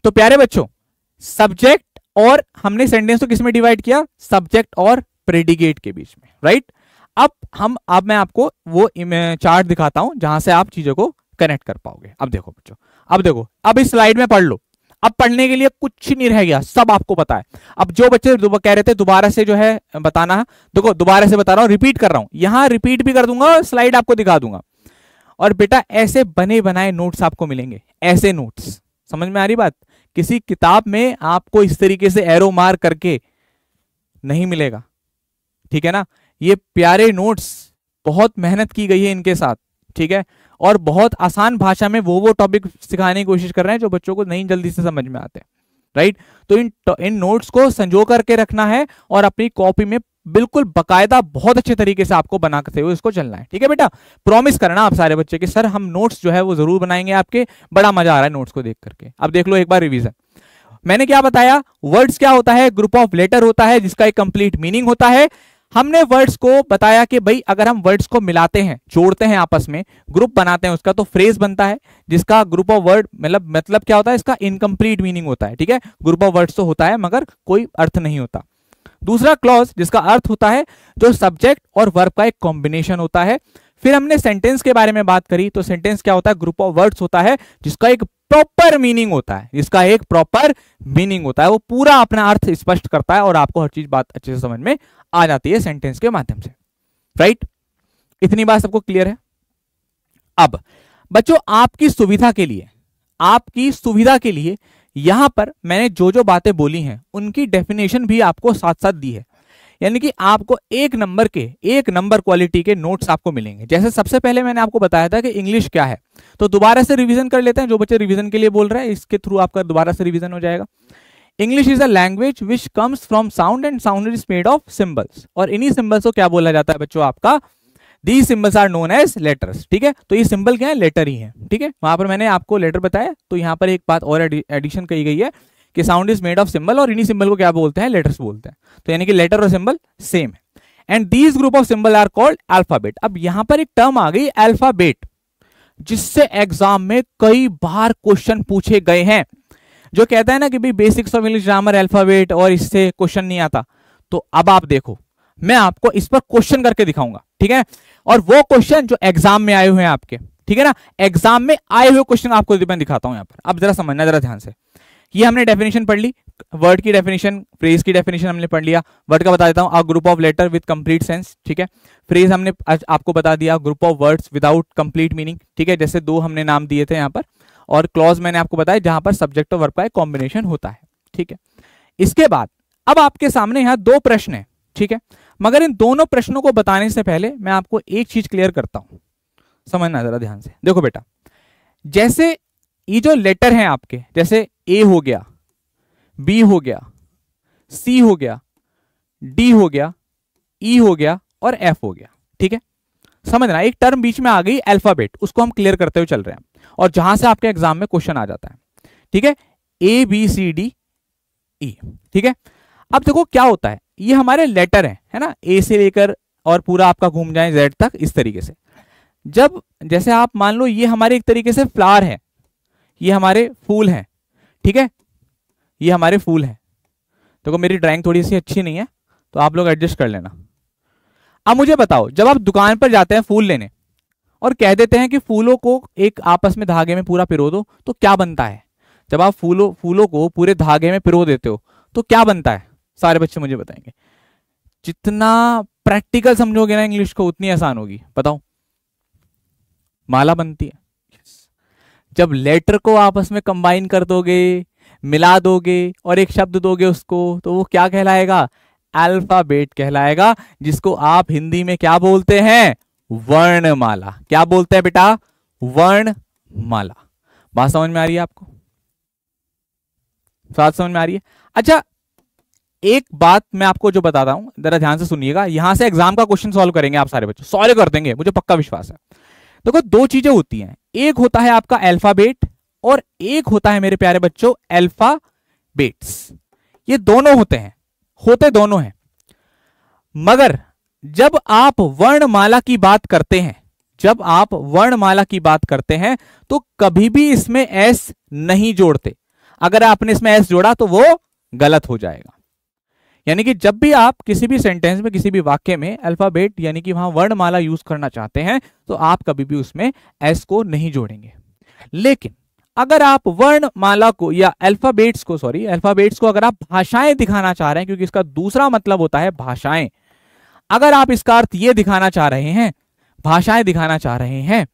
तो प्यारे बच्चों सब्जेक्ट और हमने सेंटेंस तो किसमें डिवाइड किया सब्जेक्ट और प्रेडिकेट के बीच में राइट अब हम अब मैं आपको वो चार्ट दिखाता हूं जहां से आप चीजों को कनेक्ट कर पाओगे अब देखो बच्चों अब देखो अब इस स्लाइड में पढ़ लो अब पढ़ने के लिए कुछ नहीं रह गया सब आपको पता है अब जो बच्चे कह रहे थे दोबारा से जो है बताना देखो दोबारा से बता रहा हूं रिपीट कर रहा हूं यहां रिपीट भी कर दूंगा स्लाइड आपको दिखा दूंगा और बेटा ऐसे बने बनाए नोट्स आपको मिलेंगे ऐसे नोट्स समझ में आ रही बात किसी किताब में आपको इस तरीके से एरो मार करके नहीं मिलेगा ठीक है ना ये प्यारे नोट्स बहुत मेहनत की गई है इनके साथ ठीक है और बहुत आसान भाषा में वो वो टॉपिक सिखाने की कोशिश कर रहे हैं जो बच्चों को नहीं जल्दी से समझ में आते राइट तो इन इन नोट्स को संजो करके रखना है और अपनी कॉपी में बिल्कुल बकायदा बहुत अच्छे तरीके से आपको बना करते हुए इसको चलना है ठीक है बेटा प्रॉमिस करना आप सारे बच्चे कि सर हम नोट्स जो है वो जरूर बनाएंगे आपके बड़ा मजा आ रहा है नोट्स को देख करके अब देख लो एक बार रिविजन मैंने क्या बताया वर्ड्स क्या होता है ग्रुप ऑफ लेटर होता है जिसका एक कंप्लीट मीनिंग होता है हमने वर्ड्स को बताया कि भाई अगर हम वर्ड्स को मिलाते हैं जोड़ते हैं आपस में ग्रुप बनाते हैं उसका तो फ्रेज बनता है जिसका ग्रुप ऑफ वर्ड मतलब मतलब क्या होता है इसका इनकम्प्लीट मीनिंग होता है ठीक है ग्रुप ऑफ वर्ड्स तो होता है मगर कोई अर्थ नहीं होता दूसरा क्लॉज जिसका अर्थ होता है जो सब्जेक्ट और वर्ब का एक कॉम्बिनेशन होता है फिर हमने सेंटेंस के बारे में बात करी तो सेंटेंस क्या होता है ग्रुप ऑफ वर्ड्स होता है जिसका एक प्रॉपर मीनिंग होता है इसका एक प्रॉपर मीनिंग होता है वो पूरा अपना अर्थ स्पष्ट करता है और आपको हर चीज बात अच्छे से समझ में आ जाती है सेंटेंस के माध्यम से राइट right? इतनी बात सबको क्लियर है अब बच्चों आपकी सुविधा के लिए आपकी सुविधा के लिए यहां पर मैंने जो जो बातें बोली हैं उनकी डेफिनेशन भी आपको साथ साथ दी है यानी कि आपको एक नंबर के एक नंबर क्वालिटी के नोट्स आपको मिलेंगे जैसे सबसे पहले मैंने आपको बताया था कि इंग्लिश क्या है तो दोबारा से रिवीजन कर लेते हैं जो बच्चे रिवीजन के लिए बोल रहे हैं इसके थ्रू आपका दोबारा से रिवीजन हो जाएगा English is a language which comes from sound and sound is made of symbols और इन्हीं सिंबल्स को क्या बोला जाता है बच्चों आपका the symbols are known as letters ठीक है तो ये सिंबल क्या है लेटर ही है ठीक है वहां पर मैंने आपको लेटर बताया तो यहाँ पर एक बात और एडिशन कही गई है कि sound is made of symbol और इन्हीं सिंबल को क्या बोलते हैं लेटर्स बोलते हैं तो यानी कि लेटर और सिंबल सेम है and these group of symbol are called alphabet अब यहां पर एक टर्म आ गई अल्फाबेट जिससे एग्जाम में कई बार क्वेश्चन पूछे गए हैं जो कहता है ना कि भाई basics of English grammar alphabet और इससे क्वेश्चन नहीं आता तो अब आप देखो मैं आपको इस पर क्वेश्चन करके दिखाऊंगा ठीक है और वो क्वेश्चन जो एग्जाम में आए हुए हैं आपके ठीक है ना एग्जाम में आए हुए क्वेश्चन आपको मैं दिखाता हूं यहां पर अब जरा समझना जरा ध्यान से ये हमने डेफिनेशन पढ़ ली वर्ड की डेफिनेशन फ्रेज की डेफिनेशन हमने पढ़ लिया वर्ड का बता देता हूं a group of letter with complete sense ठीक है फ्रेज हमने आपको बता दिया group of words without complete meaning ठीक है जैसे दो हमने नाम दिए थे यहां पर और क्लॉज मैंने आपको बताया जहां पर सब्जेक्ट और वर्ग का कॉम्बिनेशन होता है ठीक है इसके बाद अब आपके सामने यहां दो प्रश्न है ठीक है मगर इन दोनों प्रश्नों को बताने से पहले मैं आपको एक चीज क्लियर करता हूं समझना जरा ध्यान से देखो बेटा जैसे ये जो लेटर हैं आपके जैसे ए हो गया बी हो गया सी हो गया डी हो गया ई e हो गया और एफ हो गया ठीक है समझना एक टर्म बीच में आ गई अल्फाबेट उसको हम क्लियर करते हुए चल रहे हैं और जहां से आपके एग्जाम में क्वेश्चन आ जाता है ठीक है A B C D E ठीक है अब देखो क्या होता है ये हमारे लेटर हैं है ना ए से लेकर और पूरा आपका घूम जाए जेड तक इस तरीके से जब जैसे आप मान लो ये हमारे एक तरीके से फ्लावर है ये हमारे फूल हैं ठीक है ये हमारे फूल हैं देखो मेरी ड्राइंग थोड़ी सी अच्छी नहीं है तो आप लोग एडजस्ट कर लेना अब मुझे बताओ जब आप दुकान पर जाते हैं फूल लेने और कह देते हैं कि फूलों को एक आपस में धागे में पूरा पिरो दो तो क्या बनता है जब आप फूलों फूलों को पूरे धागे में पिरो देते हो तो क्या बनता है सारे बच्चे मुझे बताएंगे जितना प्रैक्टिकल समझोगे ना इंग्लिश को उतनी आसान होगी बताओ माला बनती है जब लेटर को आपस में कंबाइन कर दोगे मिला दोगे और एक शब्द दोगे उसको तो वो क्या कहलाएगा अल्फाबेट कहलाएगा जिसको आप हिंदी में क्या बोलते हैं वर्णमाला क्या बोलते हैं बेटा वर्णमाला बात समझ में आ रही है आपको बात समझ में आ रही है अच्छा एक बात मैं आपको जो बताता हूं जरा ध्यान से सुनिएगा यहां से एग्जाम का क्वेश्चन सॉल्व करेंगे आप सारे बच्चों सॉल्व कर देंगे मुझे पक्का विश्वास है देखो दो चीजें होती हैं एक होता है आपका अल्फाबेट और एक होता है मेरे प्यारे बच्चों एल्फा ये दोनों होते हैं होते दोनों हैं मगर जब आप वर्णमाला की बात करते हैं जब आप वर्णमाला की बात करते हैं तो कभी भी इसमें एस नहीं जोड़ते अगर आपने इसमें एस जोड़ा तो वो गलत हो जाएगा यानी कि जब भी आप किसी भी सेंटेंस में किसी भी वाक्य में अल्फाबेट यानी कि वहां वर्णमाला यूज करना चाहते हैं तो आप कभी भी उसमें एस को नहीं जोड़ेंगे लेकिन अगर आप वर्णमाला को या अल्फाबेट्स को सॉरी अल्फाबेट्स को अगर आप भाषाएं दिखाना चाह रहे हैं क्योंकि इसका दूसरा मतलब होता है भाषाएं अगर आप इसका अर्थ ये दिखाना चाह रहे हैं भाषाएं दिखाना चाह रहे हैं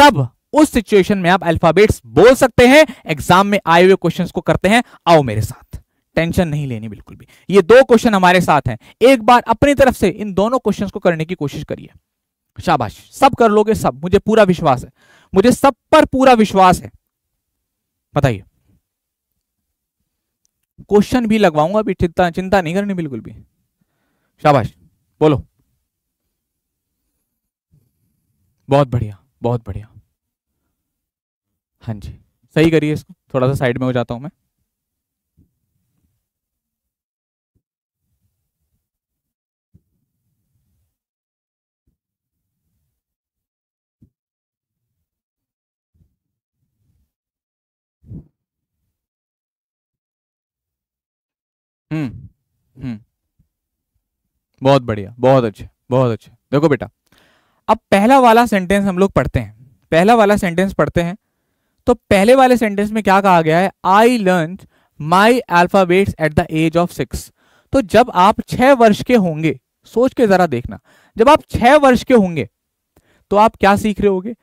तब उस सिचुएशन में आप अल्फाबेट्स बोल सकते हैं एग्जाम में आए हुए क्वेश्चंस को करते हैं आओ मेरे साथ टेंशन नहीं लेनी बिल्कुल भी ये दो क्वेश्चन हमारे साथ हैं एक बार अपनी तरफ से इन दोनों क्वेश्चन को करने की कोशिश करिए शाबाश सब कर लोगे सब मुझे पूरा विश्वास है मुझे सब पर पूरा विश्वास है बताइए क्वेश्चन भी लगवाऊंगा अभी चिंता चिंता नहीं करनी बिल्कुल भी शाबाश बोलो बहुत बढ़िया बहुत बढ़िया हाँ जी सही करिए इसको थोड़ा सा साइड में हो जाता हूं मैं हम्म हम्म बहुत बढ़िया बहुत अच्छे बहुत अच्छे देखो बेटा अब पहला वाला सेंटेंस हम लोग पढ़ते हैं पहला वाला सेंटेंस पढ़ते हैं तो पहले वाले सेंटेंस में क्या कहा गया है I learn my alphabet at the age of six तो जब आप छह वर्ष के होंगे सोच के जरा देखना जब आप छह वर्ष के होंगे तो आप क्या सीख रहे होंगे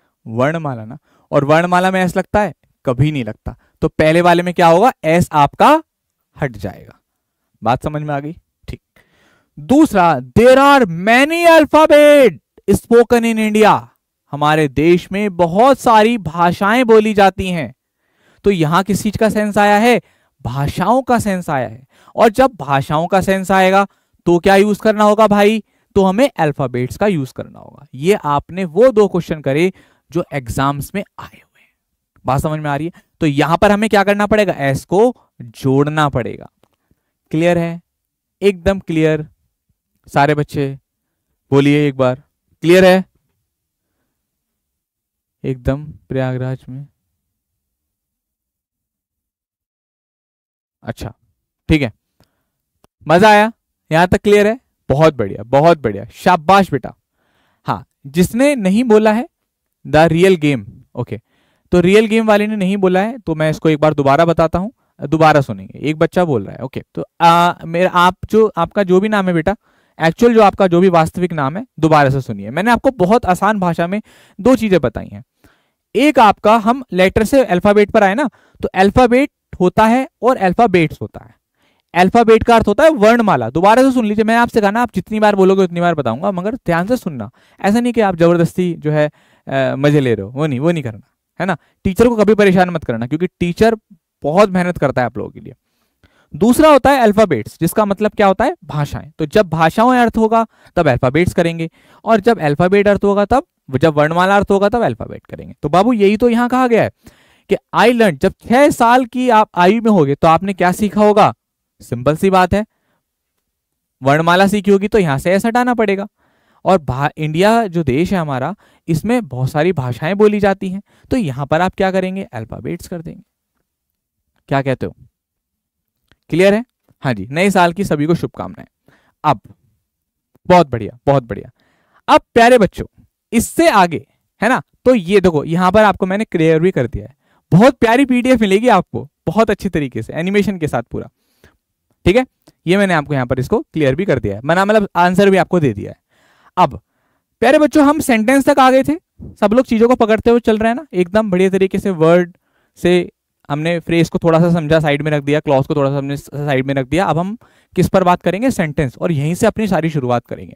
वर्णमाला ना और वर्णमाला में ऐसा लगता है कभी नहीं लगता तो पहले वाले में क्या होगा एस आपका हट जाएगा बात समझ में आ गई ठीक दूसरा there are many alphabet spoken in India हमारे देश में बहुत सारी भाषाएं बोली जाती हैं तो यहां किस चीज का सेंस आया है भाषाओं का सेंस आया है और जब भाषाओं का सेंस आएगा तो क्या यूज करना होगा भाई तो हमें अल्फाबेट्स का यूज करना होगा ये आपने वो दो क्वेश्चन करे जो एग्जाम्स में आए हुए हैं बात समझ में आ रही है तो यहां पर हमें क्या करना पड़ेगा एस को जोड़ना पड़ेगा क्लियर है एकदम क्लियर सारे बच्चे बोलिए एक बार क्लियर है एकदम प्रयागराज में अच्छा ठीक है मजा आया यहां तक क्लियर है बहुत बढ़िया बहुत बढ़िया शाबाश बेटा हाँ जिसने नहीं बोला है द रियल गेम ओके तो रियल गेम वाले ने नहीं बोला है तो मैं इसको एक बार दोबारा बताता हूं दोबारा सुनेंगे एक बच्चा बोल रहा है ओके तो आ, मेरा आप जो आपका जो भी नाम है बेटा एक्चुअल जो आपका जो भी वास्तविक नाम है दोबारा से सुनिए मैंने आपको बहुत आसान भाषा में दो चीजें बताई हैं एक आपका हम लेटर से अल्फाबेट पर आए ना तो अल्फाबेट होता है और अल्फाबेट्स होता है अल्फाबेट का अर्थ होता है वर्णमाला दोबारा से सुन लीजिए मैं आपसे कहा ना आप जितनी बार बोलोगे उतनी बार बताऊंगा मगर ध्यान से सुनना ऐसा नहीं कि आप जबरदस्ती जो है मजे ले रहे हो वो नहीं वो नहीं करना है ना टीचर को कभी परेशान मत करना क्योंकि टीचर बहुत मेहनत करता है आप लोगों के लिए दूसरा होता है अल्फाबेट्स जिसका मतलब क्या होता है भाषाएं तो जब भाषाओं अर्थ होगा तब अल्फाबेट्स करेंगे और जब अल्फाबेट अर्थ होगा तब जब वर्णमाला अर्थ होगा तब अल्फाबेट करेंगे तो बाबू यही तो यहां कहा गया है कि आई लर्न जब छह साल की आप आयु में होगे तो आपने क्या सीखा होगा सिंपल सी बात है वर्णमाला सीखी होगी तो यहां से ऐसा हटाना पड़ेगा और इंडिया जो देश है हमारा इसमें बहुत सारी भाषाएं बोली जाती हैं तो यहां पर आप क्या करेंगे अल्फाबेट्स कर देंगे क्या कहते हो क्लियर है हाँ जी नए साल की सभी को शुभकामनाएं अब बहुत बढ़िया बहुत बढ़िया अब प्यारे बच्चों इससे आगे है ना तो ये देखो यहां पर आपको मैंने क्लियर भी कर दिया है बहुत प्यारी पीडीएफ मिलेगी आपको बहुत अच्छी तरीके से एनिमेशन के साथ पूरा ठीक है ये मैंने आपको यहां पर इसको क्लियर भी कर दिया है मना मतलब आंसर भी आपको दे दिया है अब प्यारे बच्चों हम सेंटेंस तक आ गए थे सब लोग चीज़ों को पकड़ते हुए चल रहे हैं ना एकदम बढ़िया तरीके से वर्ड से हमने फ्रेज को थोड़ा सा समझा साइड में रख दिया क्लॉज को थोड़ा सा हमने साइड में रख दिया अब हम किस पर बात करेंगे सेंटेंस और यहीं से अपनी सारी शुरुआत करेंगे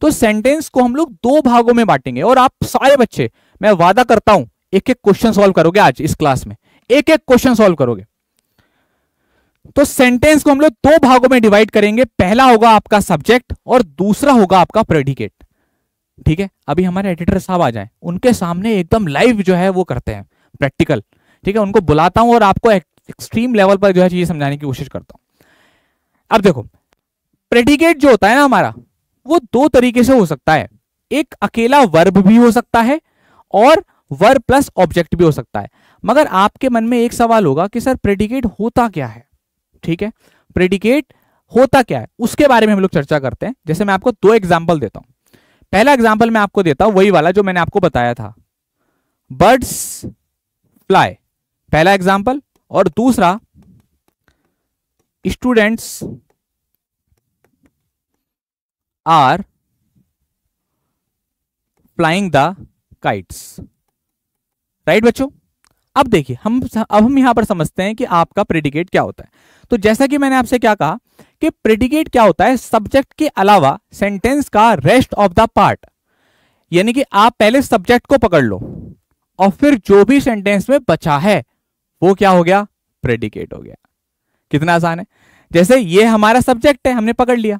तो सेंटेंस को हम लोग दो भागों में बांटेंगे और आप सारे बच्चे मैं वादा करता हूं एक एक क्वेश्चन सोल्व करोगे आज इस क्लास में एक एक क्वेश्चन सोल्व करोगे तो सेंटेंस को हम लोग दो भागों में डिवाइड करेंगे पहला होगा आपका सब्जेक्ट और दूसरा होगा आपका प्रेडिकेट ठीक है अभी हमारे एडिटर साहब आ जाए उनके सामने एकदम लाइव जो है वो करते हैं प्रैक्टिकल ठीक है उनको बुलाता हूं और आपको एक्सट्रीम लेवल पर जो है चीज़ें समझाने की कोशिश करता हूं अब देखो प्रेडिकेट जो होता है ना हमारा वो दो तरीके से हो सकता है एक अकेला वर्ब भी हो सकता है और वर्ब प्लस ऑब्जेक्ट भी हो सकता है मगर आपके मन में एक सवाल होगा कि सर प्रेडिकेट होता क्या है ठीक है प्रेडिकेट होता क्या है उसके बारे में हम लोग चर्चा करते हैं जैसे मैं आपको दो एग्जाम्पल देता हूं पहला एग्जाम्पल मैं आपको देता हूं वही वाला जो मैंने आपको बताया था बर्ड्स फ्लाई पहला एग्जाम्पल और दूसरा students are flying the kites right बच्चों अब देखिए हम अब हम यहां पर समझते हैं कि आपका प्रेडिकेट क्या होता है तो जैसा कि मैंने आपसे क्या कहा कि प्रेडिकेट क्या होता है सब्जेक्ट के अलावा सेंटेंस का रेस्ट ऑफ द पार्ट यानी कि आप पहले सब्जेक्ट को पकड़ लो और फिर जो भी सेंटेंस में बचा है वो क्या हो गया प्रेडिकेट हो गया कितना आसान है जैसे ये हमारा सब्जेक्ट है हमने पकड़ लिया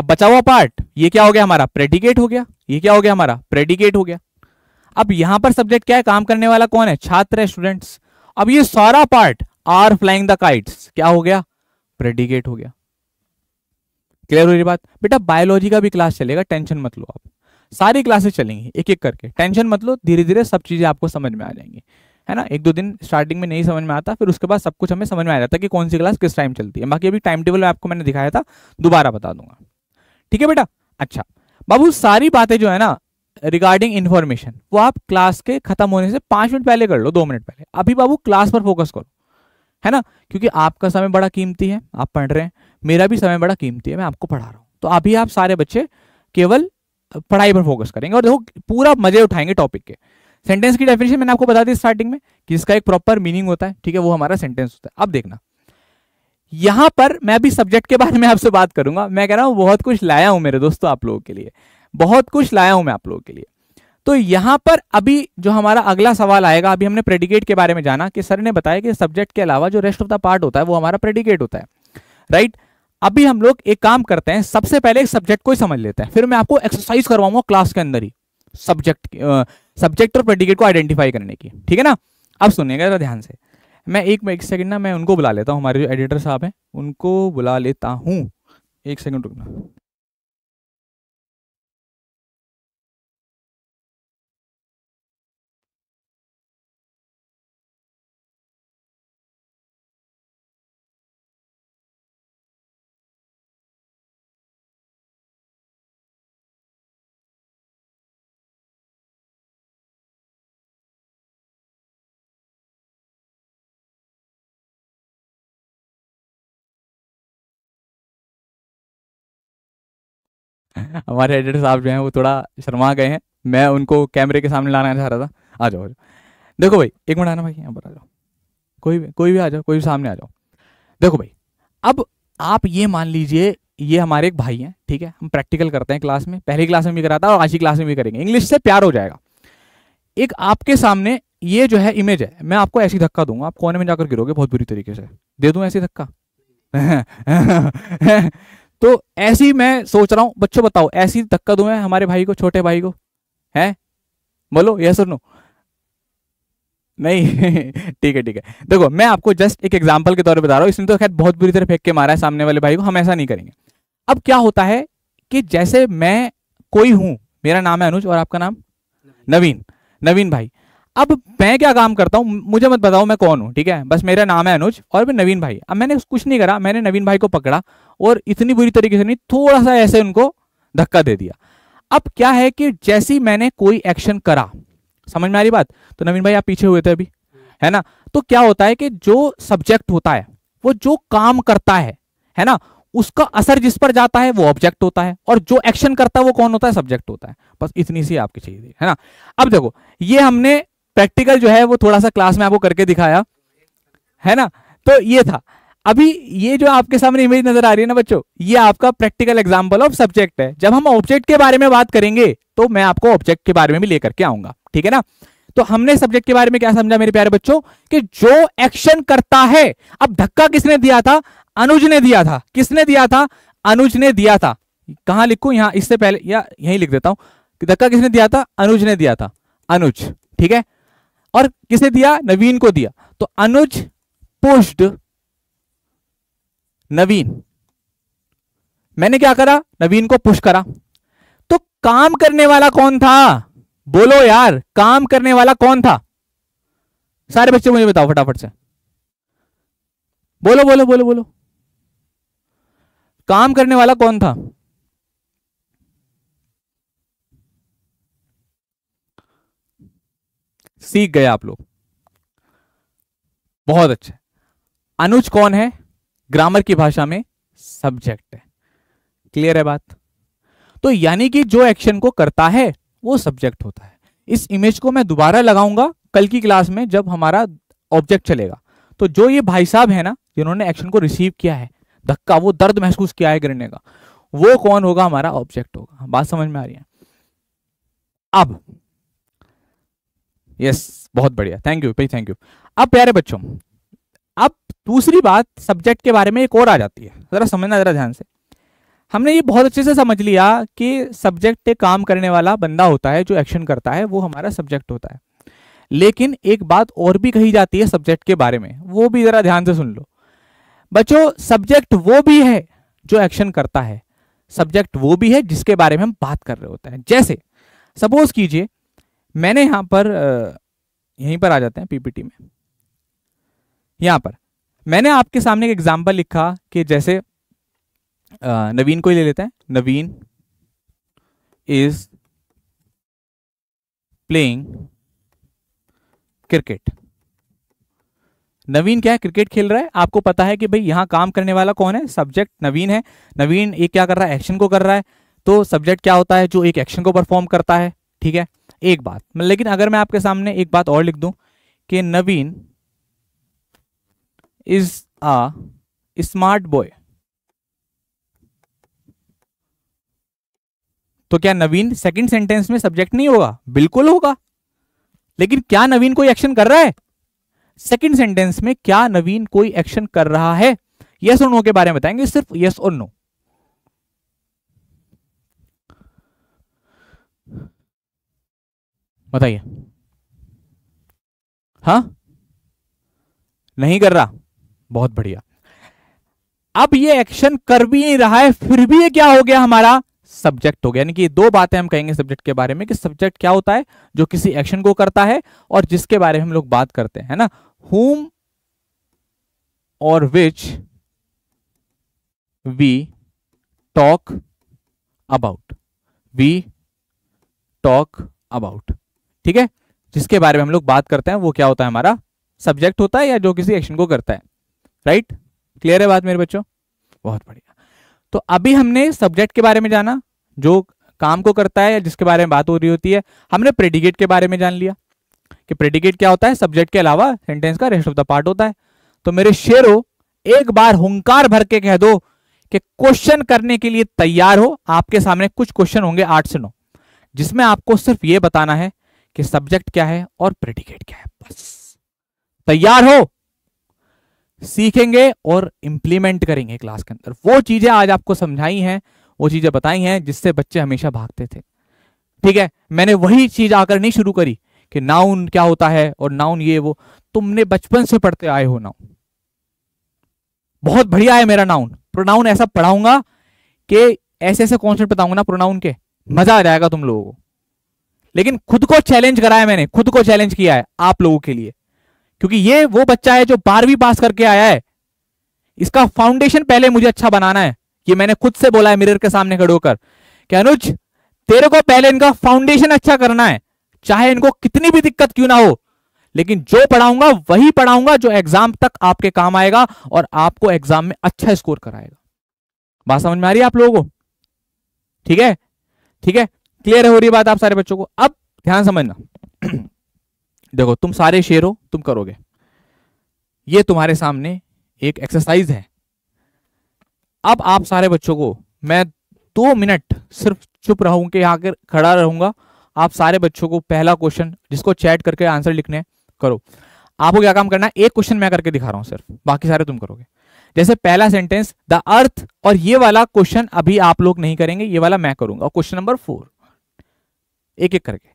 अब बचा हुआ पार्ट ये क्या हो गया हमारा प्रेडिकेट हो गया ये क्या हो गया हमारा प्रेडिकेट हो गया अब यहां पर सब्जेक्ट क्या है काम करने वाला कौन है छात्र है स्टूडेंट्स अब ये सारा part are flying the kites क्या हो गया प्रेडिकेट हो गया क्लियर हो रही बात बेटा बायोलॉजी का भी क्लास चलेगा टेंशन मत लो आप सारी क्लासेस चलेंगी एक एक करके टेंशन मत लो धीरे धीरे सब चीजें आपको समझ में आ जाएंगी है ना एक दो दिन स्टार्टिंग में नहीं समझ में आता फिर उसके बाद सब कुछ हमें समझ में आ जाता है कि कौन सी क्लास किस टाइम चलती है बाकी अभी टाइम टेबल आपको मैंने दिखाया था दोबारा बता दूंगा ठीक है बेटा अच्छा बाबू सारी बातें जो है ना रिगार्डिंग इन्फॉर्मेशन वो आप क्लास के खत्म होने से पांच मिनट पहले कर लो दो मिनट पहले अभी बाबू क्लास पर फोकस करो है ना क्योंकि आपका समय बड़ा कीमती है आप पढ़ रहे हैं मेरा भी समय बड़ा कीमती है मैं आपको पढ़ा रहा हूँ तो अभी आप सारे बच्चे केवल पढ़ाई पर फोकस करेंगे और देखो पूरा मजे उठाएंगे टॉपिक के सेंटेंस की डेफिनेशन मैंने आपको बता दी स्टार्टिंग में कि इसका एक प्रॉपर मीनिंग होता है ठीक है वो हमारा सेंटेंस होता है अब देखना यहां पर मैं अभी सब्जेक्ट के बारे में आपसे बात करूंगा मैं कह रहा हूं बहुत कुछ लाया हूं मेरे दोस्तों आप लोगों के लिए बहुत कुछ लाया हूं मैं आप लोगों के लिए तो यहां पर अभी जो हमारा अगला सवाल आएगा अभी हमने प्रेडिकेट के बारे में जाना कि सर ने बताया कि सब्जेक्ट के अलावा जो रेस्ट ऑफ द पार्ट होता है वो हमारा प्रेडिकेट होता है राइट अभी हम लोग एक काम करते हैं सबसे पहले एक सब्जेक्ट को ही समझ लेते हैं फिर मैं आपको एक्सरसाइज करवाऊंगा क्लास के अंदर ही सब्जेक्ट सब्जेक्ट और प्रेडिकेट को आइडेंटिफाई करने की ठीक है ना अब सुनिएगा जरा ध्यान से मैं एक एक सेकंड ना मैं उनको बुला लेता हूँ हमारे जो एडिटर साहब हैं उनको बुला लेता हूँ एक सेकंड रुकना हमारे एडिटर साहब जो हैं वो थोड़ा शर्मा गए हैं मैं उनको कैमरे के सामने लाना चाह रहा था आ जाओ आ जाओ देखो भाई एक मिनट आना भाई यहाँ पर आ जाओ कोई भी कोई भी आ जाओ कोई भी सामने आ जाओ देखो भाई अब आप ये मान लीजिए ये हमारे एक भाई हैं ठीक है हम प्रैक्टिकल करते हैं क्लास में पहली क्लास में भी कराता है और आज की क्लास में भी करेंगे इंग्लिश से प्यार हो जाएगा एक आपके सामने ये जो है इमेज है मैं आपको ऐसी धक्का दूंगा आप कोने में जाकर गिरोगे बहुत बुरी तरीके से दे दूं ऐसी धक्का तो ऐसी मैं सोच रहा हूं बच्चों बताओ ऐसी धक्का दू मैं हमारे भाई को छोटे भाई को है बोलो यह सुनो नहीं ठीक है ठीक है देखो मैं आपको जस्ट एक एग्जाम्पल के तौर पर बता रहा हूं इसने तो खैर बहुत बुरी तरह फेंक के मारा है सामने वाले भाई को हम ऐसा नहीं करेंगे अब क्या होता है कि जैसे मैं कोई हूं मेरा नाम है अनुज और आपका नाम नवीन नवीन भाई अब मैं क्या काम करता हूँ मुझे मत बताओ मैं कौन हूँ ठीक है बस मेरा नाम है अनुज और मैं नवीन भाई अब मैंने कुछ नहीं करा मैंने नवीन भाई को पकड़ा और इतनी बुरी तरीके से नहीं थोड़ा सा ऐसे उनको धक्का दे दिया अब क्या है कि जैसी मैंने कोई एक्शन करा समझ में आ रही बात तो नवीन भाई आप पीछे हुए थे अभी है ना तो क्या होता है कि जो सब्जेक्ट होता है वो जो काम करता है है ना उसका असर जिस पर जाता है वो ऑब्जेक्ट होता है और जो एक्शन करता है वो कौन होता है सब्जेक्ट होता है बस इतनी सी आपकी चाहिए है ना अब देखो ये हमने प्रैक्टिकल जो है वो थोड़ा सा क्लास में आपको करके दिखाया है ना तो ये था अभी ये जो आपके सामने इमेज नजर आ रही है ना बच्चों ये आपका प्रैक्टिकल एग्जाम्पल ऑफ सब्जेक्ट है जब हम ऑब्जेक्ट के बारे में बात करेंगे तो मैं आपको ऑब्जेक्ट के बारे में भी लेकर के आऊंगा ठीक है ना तो हमने सब्जेक्ट के बारे में क्या समझा मेरे प्यारे बच्चों कि जो एक्शन करता है अब धक्का किसने दिया था अनुज ने दिया था किसने दिया था अनुज ने दिया था कहां लिखू यहां इससे पहले या यही लिख देता हूं कि धक्का किसने दिया था अनुज ने दिया था अनुज ठीक है और किसे दिया नवीन को दिया तो अनुज पोस्ट नवीन मैंने क्या करा नवीन को पुश करा तो काम करने वाला कौन था बोलो यार काम करने वाला कौन था सारे बच्चे मुझे बताओ फटाफट से बोलो बोलो बोलो बोलो काम करने वाला कौन था सीख गए आप लोग बहुत अच्छा अनुज कौन है ग्रामर की भाषा में सब्जेक्ट है क्लियर है बात तो यानी कि जो एक्शन को करता है वो सब्जेक्ट होता है इस इमेज को मैं दोबारा लगाऊंगा कल की क्लास में जब हमारा ऑब्जेक्ट चलेगा तो जो ये भाई साहब है ना जिन्होंने एक्शन को रिसीव किया है धक्का वो दर्द महसूस किया है गिरने का वो कौन होगा हमारा ऑब्जेक्ट होगा बात समझ में आ रही है अब यस बहुत बढ़िया थैंक यू भाई थैंक यू अब प्यारे बच्चों अब दूसरी बात सब्जेक्ट के बारे में एक और आ जाती है ज़रा समझना ज़रा ध्यान से हमने ये बहुत अच्छे से समझ लिया कि सब्जेक्ट एक काम करने वाला बंदा होता है जो एक्शन करता है वो हमारा सब्जेक्ट होता है लेकिन एक बात और भी कही जाती है सब्जेक्ट के बारे में वो भी ज़रा ध्यान से सुन लो बच्चों सब्जेक्ट वो भी है जो एक्शन करता है सब्जेक्ट वो भी है जिसके बारे में हम बात कर रहे होते हैं जैसे सपोज कीजिए मैंने यहां पर यहीं पर आ जाते हैं पीपीटी में यहां पर मैंने आपके सामने एक एग्जाम्पल लिखा कि जैसे नवीन को ही ले लेते हैं Naveen is playing cricket Naveen क्या है क्रिकेट खेल रहा है आपको पता है कि भाई यहां काम करने वाला कौन है सब्जेक्ट नवीन है नवीन एक क्या कर रहा है एक्शन को कर रहा है तो सब्जेक्ट क्या होता है जो एक एक्शन को परफॉर्म करता है ठीक है एक बात लेकिन अगर मैं आपके सामने एक बात और लिख दूं कि Naveen is a smart boy तो क्या नवीन सेकंड सेंटेंस में सब्जेक्ट नहीं होगा बिल्कुल होगा लेकिन क्या नवीन कोई एक्शन कर रहा है सेकंड सेंटेंस में क्या नवीन कोई एक्शन कर रहा है यस और नो के बारे में बताएंगे सिर्फ यस और नो बताइए हा नहीं कर रहा बहुत बढ़िया अब ये एक्शन कर भी नहीं रहा है फिर भी ये क्या हो गया हमारा सब्जेक्ट हो गया यानी कि दो बातें हम कहेंगे सब्जेक्ट के बारे में कि सब्जेक्ट क्या होता है जो किसी एक्शन को करता है और जिसके बारे में हम लोग बात करते हैं है ना हुम और which we talk about we talk about ठीक है जिसके बारे में हम लोग बात करते हैं वो क्या होता है हमारा सब्जेक्ट होता है या जो किसी एक्शन को करता है राइट क्लियर है बात मेरे बच्चों बहुत बढ़िया तो अभी हमने सब्जेक्ट के बारे में जाना जो काम को करता है या जिसके बारे में बात हो रही होती है हमने प्रेडिकेट के बारे में जान लिया कि प्रेडिकेट क्या होता है सब्जेक्ट के अलावा सेंटेंस का रेस्ट ऑफ द पार्ट होता है तो मेरे शेरों एक बार हंकार भर के कह दो कि क्वेश्चन करने के लिए तैयार हो आपके सामने कुछ क्वेश्चन होंगे आठ से नौ जिसमें आपको सिर्फ ये बताना है कि सब्जेक्ट क्या है और प्रेडिकेट क्या है बस तैयार हो सीखेंगे और इंप्लीमेंट करेंगे क्लास के अंदर वो चीजें आज आपको समझाई हैं वो चीजें बताई हैं जिससे बच्चे हमेशा भागते थे ठीक है मैंने वही चीज आकर नहीं शुरू करी कि नाउन क्या होता है और नाउन ये वो तुमने बचपन से पढ़ते आए हो नाउन बहुत बढ़िया है मेरा नाउन प्रोनाउन ऐसा पढ़ाऊंगा कि ऐसे ऐसे कॉन्सेप्ट बताऊंगा ना प्रोनाउन के मजा आ जाएगा तुम लोगों को लेकिन खुद को चैलेंज कराया मैंने खुद को चैलेंज किया है आप लोगों के लिए क्योंकि ये वो बच्चा है जो बारहवीं पास करके आया है इसका फाउंडेशन पहले मुझे अच्छा बनाना है ये मैंने खुद से बोला है मिरर के सामने खड़े होकर कि अनुज तेरे को पहले इनका फाउंडेशन अच्छा करना है चाहे इनको कितनी भी दिक्कत क्यों ना हो लेकिन जो पढ़ाऊंगा वही पढ़ाऊंगा जो एग्जाम तक आपके काम आएगा और आपको एग्जाम में अच्छा स्कोर कराएगा बात समझ में आ रही है आप लोगों को ठीक है ठीक है क्लियर हो रही बात आप सारे बच्चों को अब ध्यान समझना देखो तुम सारे शेर हो तुम करोगे ये तुम्हारे सामने एक एक्सरसाइज है अब आप सारे बच्चों को मैं दो मिनट सिर्फ चुप रहूंगे के यहाँ खड़ा रहूंगा आप सारे बच्चों को पहला क्वेश्चन जिसको चैट करके आंसर लिखने करो आपको क्या काम करना है एक क्वेश्चन मैं करके दिखा रहा हूं सिर्फ बाकी सारे तुम करोगे जैसे पहला सेंटेंस द अर्थ और ये वाला क्वेश्चन अभी आप लोग नहीं करेंगे ये वाला मैं करूंगा क्वेश्चन नंबर फोर एक एक करके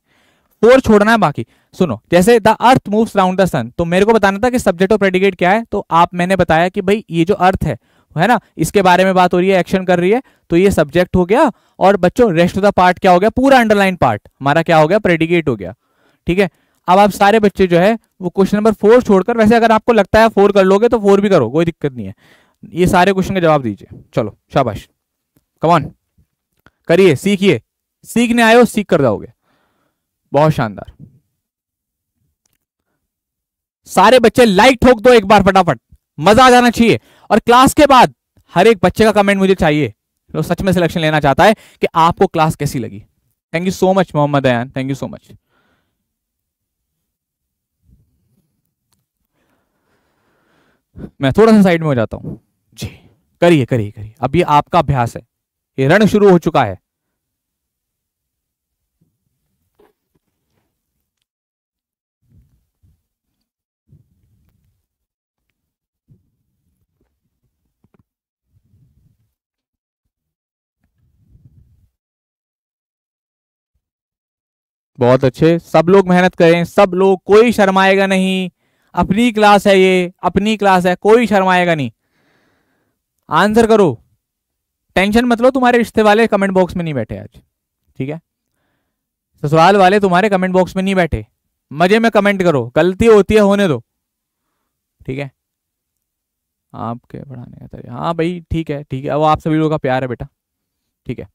फोर छोड़ना है बाकी सुनो जैसे the earth moves round the sun तो मेरे को बताना था कि सब्जेक्ट और प्रेडिकेट क्या है तो आप मैंने बताया कि भाई ये जो अर्थ है है ना इसके बारे में बात हो रही है एक्शन कर रही है तो ये सब्जेक्ट हो गया और बच्चों रेस्ट ऑफ द पार्ट क्या हो गया पूरा अंडरलाइन पार्ट हमारा क्या हो गया प्रेडिकेट हो गया ठीक है अब आप सारे बच्चे जो है वो क्वेश्चन नंबर फोर छोड़कर वैसे अगर आपको लगता है फोर कर लोगे तो फोर भी करो कोई दिक्कत नहीं है ये सारे क्वेश्चन का जवाब दीजिए चलो शाबाश कमान करिए सीखिए सीखने आए हो सीख कर जाओगे बहुत शानदार सारे बच्चे लाइक ठोक दो एक बार फटाफट मजा आ जाना चाहिए और क्लास के बाद हर एक बच्चे का कमेंट मुझे चाहिए जो सच में सिलेक्शन लेना चाहता है कि आपको क्लास कैसी लगी thank you so much Mohammed Ayan thank you so much मैं थोड़ा सा साइड में हो जाता हूं जी करिए करिए करिए अब आपका अभ्यास है ये रण शुरू हो चुका है बहुत अच्छे सब लोग मेहनत करें सब लोग कोई शर्माएगा नहीं अपनी क्लास है ये अपनी क्लास है कोई शर्माएगा नहीं आंसर करो टेंशन मतलब तुम्हारे रिश्ते वाले कमेंट बॉक्स में नहीं बैठे आज ठीक है ससुराल वाले तुम्हारे कमेंट बॉक्स में नहीं बैठे मजे में कमेंट करो गलती होती है होने दो ठीक है आपके पढ़ाने का हाँ भाई ठीक है ठीक है अब आप सभी लोगों का प्यार है बेटा ठीक है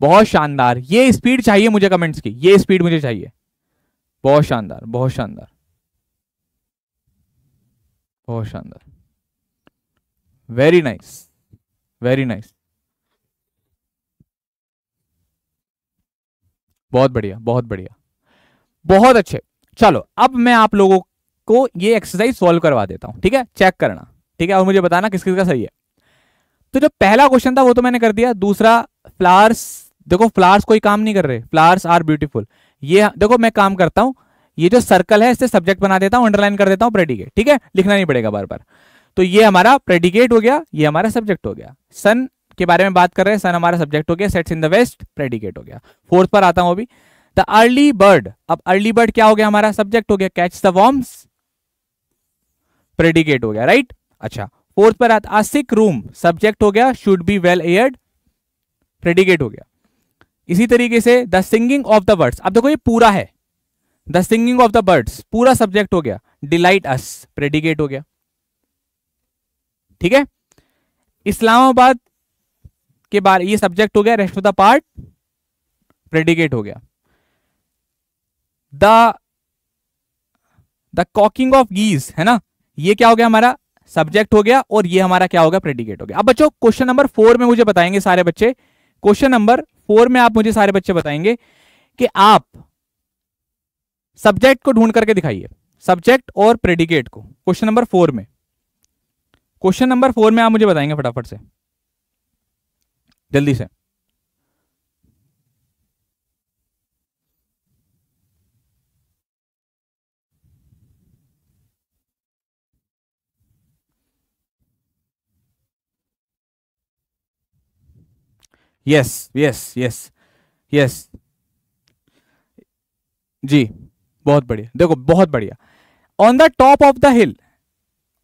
बहुत शानदार ये स्पीड चाहिए मुझे कमेंट्स की ये स्पीड मुझे चाहिए बहुत शानदार बहुत शानदार बहुत शानदार वेरी नाइस वेरी नाइस बहुत बढ़िया बहुत बढ़िया बहुत अच्छे चलो अब मैं आप लोगों को ये एक्सरसाइज सॉल्व करवा देता हूं ठीक है चेक करना ठीक है और मुझे बताना किस किस का सही है तो जो पहला क्वेश्चन था वो तो मैंने कर दिया दूसरा फ्लावर्स देखो फ्लावर्स कोई काम नहीं कर रहे फ्लावर्स आर ब्यूटीफुल ये देखो मैं काम करता हूं ये जो सर्कल है इससे सब्जेक्ट बना देता हूं अंडरलाइन कर देता हूं प्रेडिकेट ठीक है लिखना नहीं पड़ेगा बार बार तो ये हमारा प्रेडिकेट हो गया ये हमारा सब्जेक्ट हो गया सन के बारे में बात कर रहे हैं सन हमारा सब्जेक्ट हो गया sets in the west predicate हो गया फोर्थ पर आता हूं अभी द अर्ली बर्ड अब अर्ली बर्ड क्या हो गया हमारा सब्जेक्ट हो गया कैच द वॉर्म्स प्रेडिकेट हो गया राइट अच्छा फोर्थ पर आता सिक रूम सब्जेक्ट हो गया should be well aired predicate हो गया इसी तरीके से the singing of the birds अब देखो ये पूरा है the singing of the birds पूरा सब्जेक्ट हो गया डिलाइट अस प्रेडिकेट हो गया ठीक है इस्लामाबाद के बारे ये सब्जेक्ट हो गया rest of the part predicate हो गया the the cackling of geese है ना ये क्या हो गया हमारा सब्जेक्ट हो गया और ये हमारा क्या होगा प्रेडिकेट हो गया अब बच्चों क्वेश्चन नंबर फोर में मुझे बताएंगे सारे बच्चे क्वेश्चन नंबर फोर में आप मुझे सारे बच्चे बताएंगे कि आप सब्जेक्ट को ढूंढ करके दिखाइए सब्जेक्ट और प्रेडिकेट को क्वेश्चन नंबर फोर में क्वेश्चन नंबर फोर में आप मुझे बताएंगे फटाफट से जल्दी से यस यस यस यस जी बहुत बढ़िया देखो बहुत बढ़िया on the top of the hill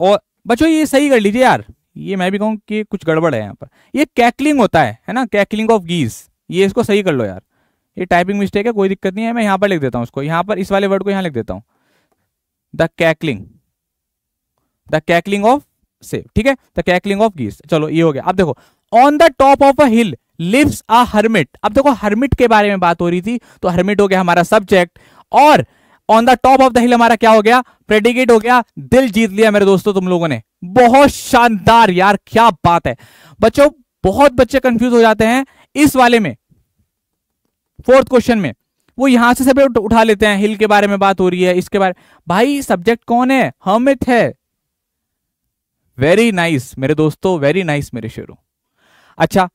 और बच्चों ये सही कर लीजिए यार ये मैं भी कहूँ कि कुछ गड़बड़ है यहाँ पर ये कैकलिंग होता है है ना कैकलिंग ऑफ गीज ये इसको सही कर लो यार ये टाइपिंग मिस्टेक है कोई दिक्कत नहीं है मैं यहाँ पर लिख देता हूँ उसको यहाँ पर इस वाले वर्ड को यहाँ लिख देता हूँ the cackling the cackling of save ठीक है द कैकलिंग ऑफ गीज चलो ये हो गया अब देखो on the top of a hill lives a hermit अब देखो हर्मिट के बारे में बात हो रही थी तो हर्मिट हो गया हमारा सब्जेक्ट और on the top of the hill हमारा क्या हो गया प्रेडिकेट हो गया दिल जीत लिया मेरे दोस्तों तुम लोगों ने बहुत शानदार यार क्या बात है बच्चों बहुत बच्चे कंफ्यूज हो जाते हैं इस वाले में फोर्थ क्वेश्चन में वो यहां से सब उठा लेते हैं हिल के बारे में बात हो रही है इसके बारे भाई सब्जेक्ट कौन है हर्मिट है वेरी नाइस nice, मेरे दोस्तों वेरी नाइस nice, मेरे शेरू अच्छा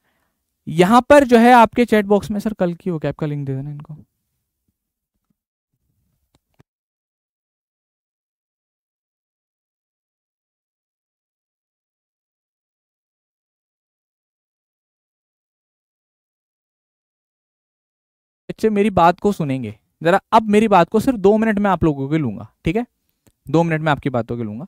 यहां पर जो है आपके चैट बॉक्स में सर कल की हो कैप का लिंक दे देना इनको बच्चे मेरी बात को सुनेंगे ज़रा अब मेरी बात को सिर्फ दो मिनट में आप लोगों के लूंगा ठीक है दो मिनट में आपकी बातों के लूंगा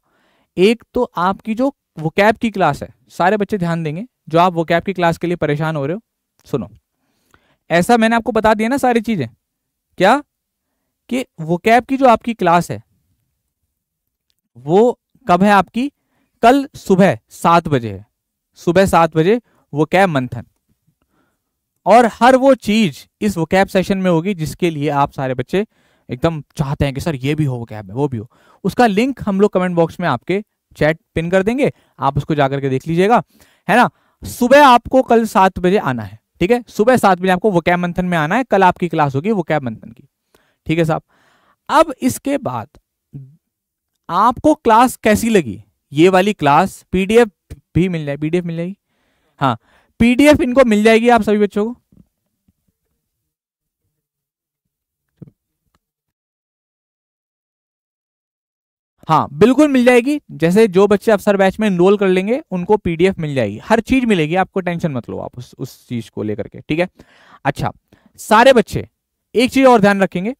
एक तो आपकी जो वो कैब की क्लास है सारे बच्चे ध्यान देंगे जो आप वो कैप की क्लास के लिए परेशान हो रहे हो सुनो ऐसा मैंने आपको बता दिया ना सारी चीज़ें क्या कि वो कैप की जो आपकी क्लास है वो कब है आपकी कल सुबह सात बजे है सुबह सात बजे वो कैब मंथन और हर वो चीज इस वो कैब सेशन में होगी जिसके लिए आप सारे बच्चे एकदम चाहते हैं कि सर ये भी हो वो कैब है वो भी हो उसका लिंक हम लोग कमेंट बॉक्स में आपके चैट पिन कर देंगे आप उसको जाकर के देख लीजिएगा है ना सुबह आपको कल सात बजे आना है ठीक है सुबह सात बजे आपको वकैब मंथन में आना है कल आपकी क्लास होगी वकैब मंथन की ठीक है साहब अब इसके बाद आपको क्लास कैसी लगी ये वाली क्लास पीडीएफ भी मिल जाए पीडीएफ मिल जाएगी हाँ पीडीएफ इनको मिल जाएगी आप सभी बच्चों को हाँ बिल्कुल मिल जाएगी जैसे जो बच्चे अफसर बैच में इनरोल कर लेंगे उनको पीडीएफ मिल जाएगी हर चीज मिलेगी आपको टेंशन मत लो आप उस उस चीज को लेकर के ठीक है अच्छा सारे बच्चे एक चीज और ध्यान रखेंगे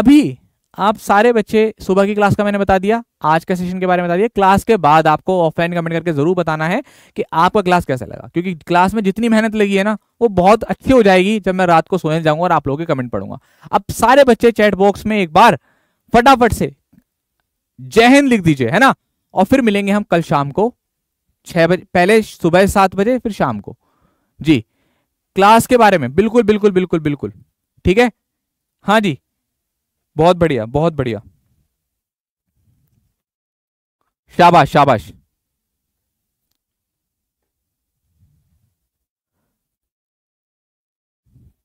अभी आप सारे बच्चे सुबह की क्लास का मैंने बता दिया आज के सेशन के बारे में बता दिया क्लास के बाद आपको ऑफलाइन कमेंट करके जरूर बताना है कि आपका क्लास कैसा लगा क्योंकि क्लास में जितनी मेहनत लगी है ना वो बहुत अच्छी हो जाएगी जब मैं रात को सोने जाऊंगा और आप लोगों के कमेंट पढ़ूंगा अब सारे बच्चे चैट बॉक्स में एक बार फटाफट से जय हिंद लिख दीजिए है ना और फिर मिलेंगे हम कल शाम को छह बजे पहले सुबह सात बजे फिर शाम को जी क्लास के बारे में बिल्कुल बिल्कुल बिल्कुल बिल्कुल ठीक है हाँ जी बहुत बढ़िया बहुत बढ़िया शाबाश शाबाश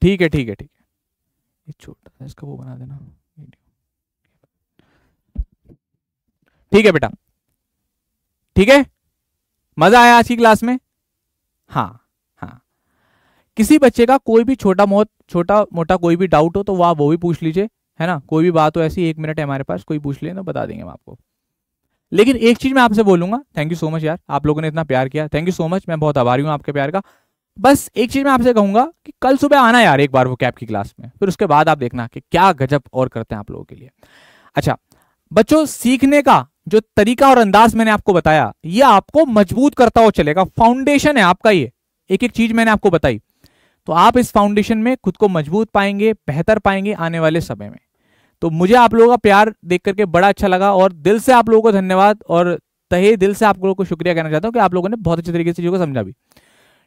ठीक है ठीक है ठीक है छोटा इसका वो बना देना ठीक है बेटा ठीक है मजा आया आज की क्लास में हाँ हाँ किसी बच्चे का कोई भी छोटा मोट छोटा मोटा कोई भी डाउट हो तो वह वो भी पूछ लीजिए है ना कोई भी बात हो ऐसी एक मिनट है हमारे पास कोई पूछ ले तो बता देंगे हम आपको लेकिन एक चीज मैं आपसे बोलूंगा थैंक यू सो मच यार आप लोगों ने इतना प्यार किया थैंक यू सो मच मैं बहुत आभारी हूँ आपके प्यार का बस एक चीज मैं आपसे कहूंगा कि कल सुबह आना यार एक बार वो कैब की क्लास में फिर उसके बाद आप देखना कि क्या गजब और करते हैं आप लोगों के लिए अच्छा बच्चों सीखने का जो तरीका और अंदाज मैंने आपको बताया ये आपको मजबूत करता हुआ चलेगा फाउंडेशन है आपका ये एक एक चीज मैंने आपको बताई तो आप इस फाउंडेशन में खुद को मजबूत पाएंगे बेहतर पाएंगे आने वाले समय में तो मुझे आप लोगों का प्यार देख करके बड़ा अच्छा लगा और दिल से आप लोगों को धन्यवाद और तहे दिल से आप लोगों को शुक्रिया कहना चाहता हूँ कि आप लोगों ने बहुत अच्छे तरीके से चीज़ों को समझा भी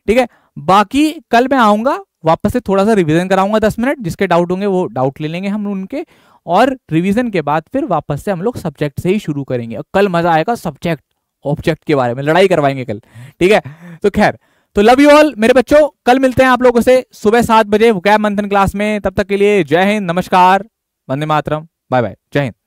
ठीक है बाकी कल मैं आऊंगा वापस से थोड़ा सा रिवीजन कराऊंगा दस मिनट जिसके डाउट होंगे वो डाउट ले लेंगे हम उनके और रिवीजन के बाद फिर वापस से हम लोग सब्जेक्ट से ही शुरू करेंगे और कल मजा आएगा सब्जेक्ट ऑब्जेक्ट के बारे में लड़ाई करवाएंगे कल ठीक है तो खैर तो लव यू ऑल मेरे बच्चों कल मिलते हैं आप लोगों से सुबह सात बजे वुकैब मंथन क्लास में तब तक के लिए जय हिंद नमस्कार वंदे मातरम बाय बाय जय हिंद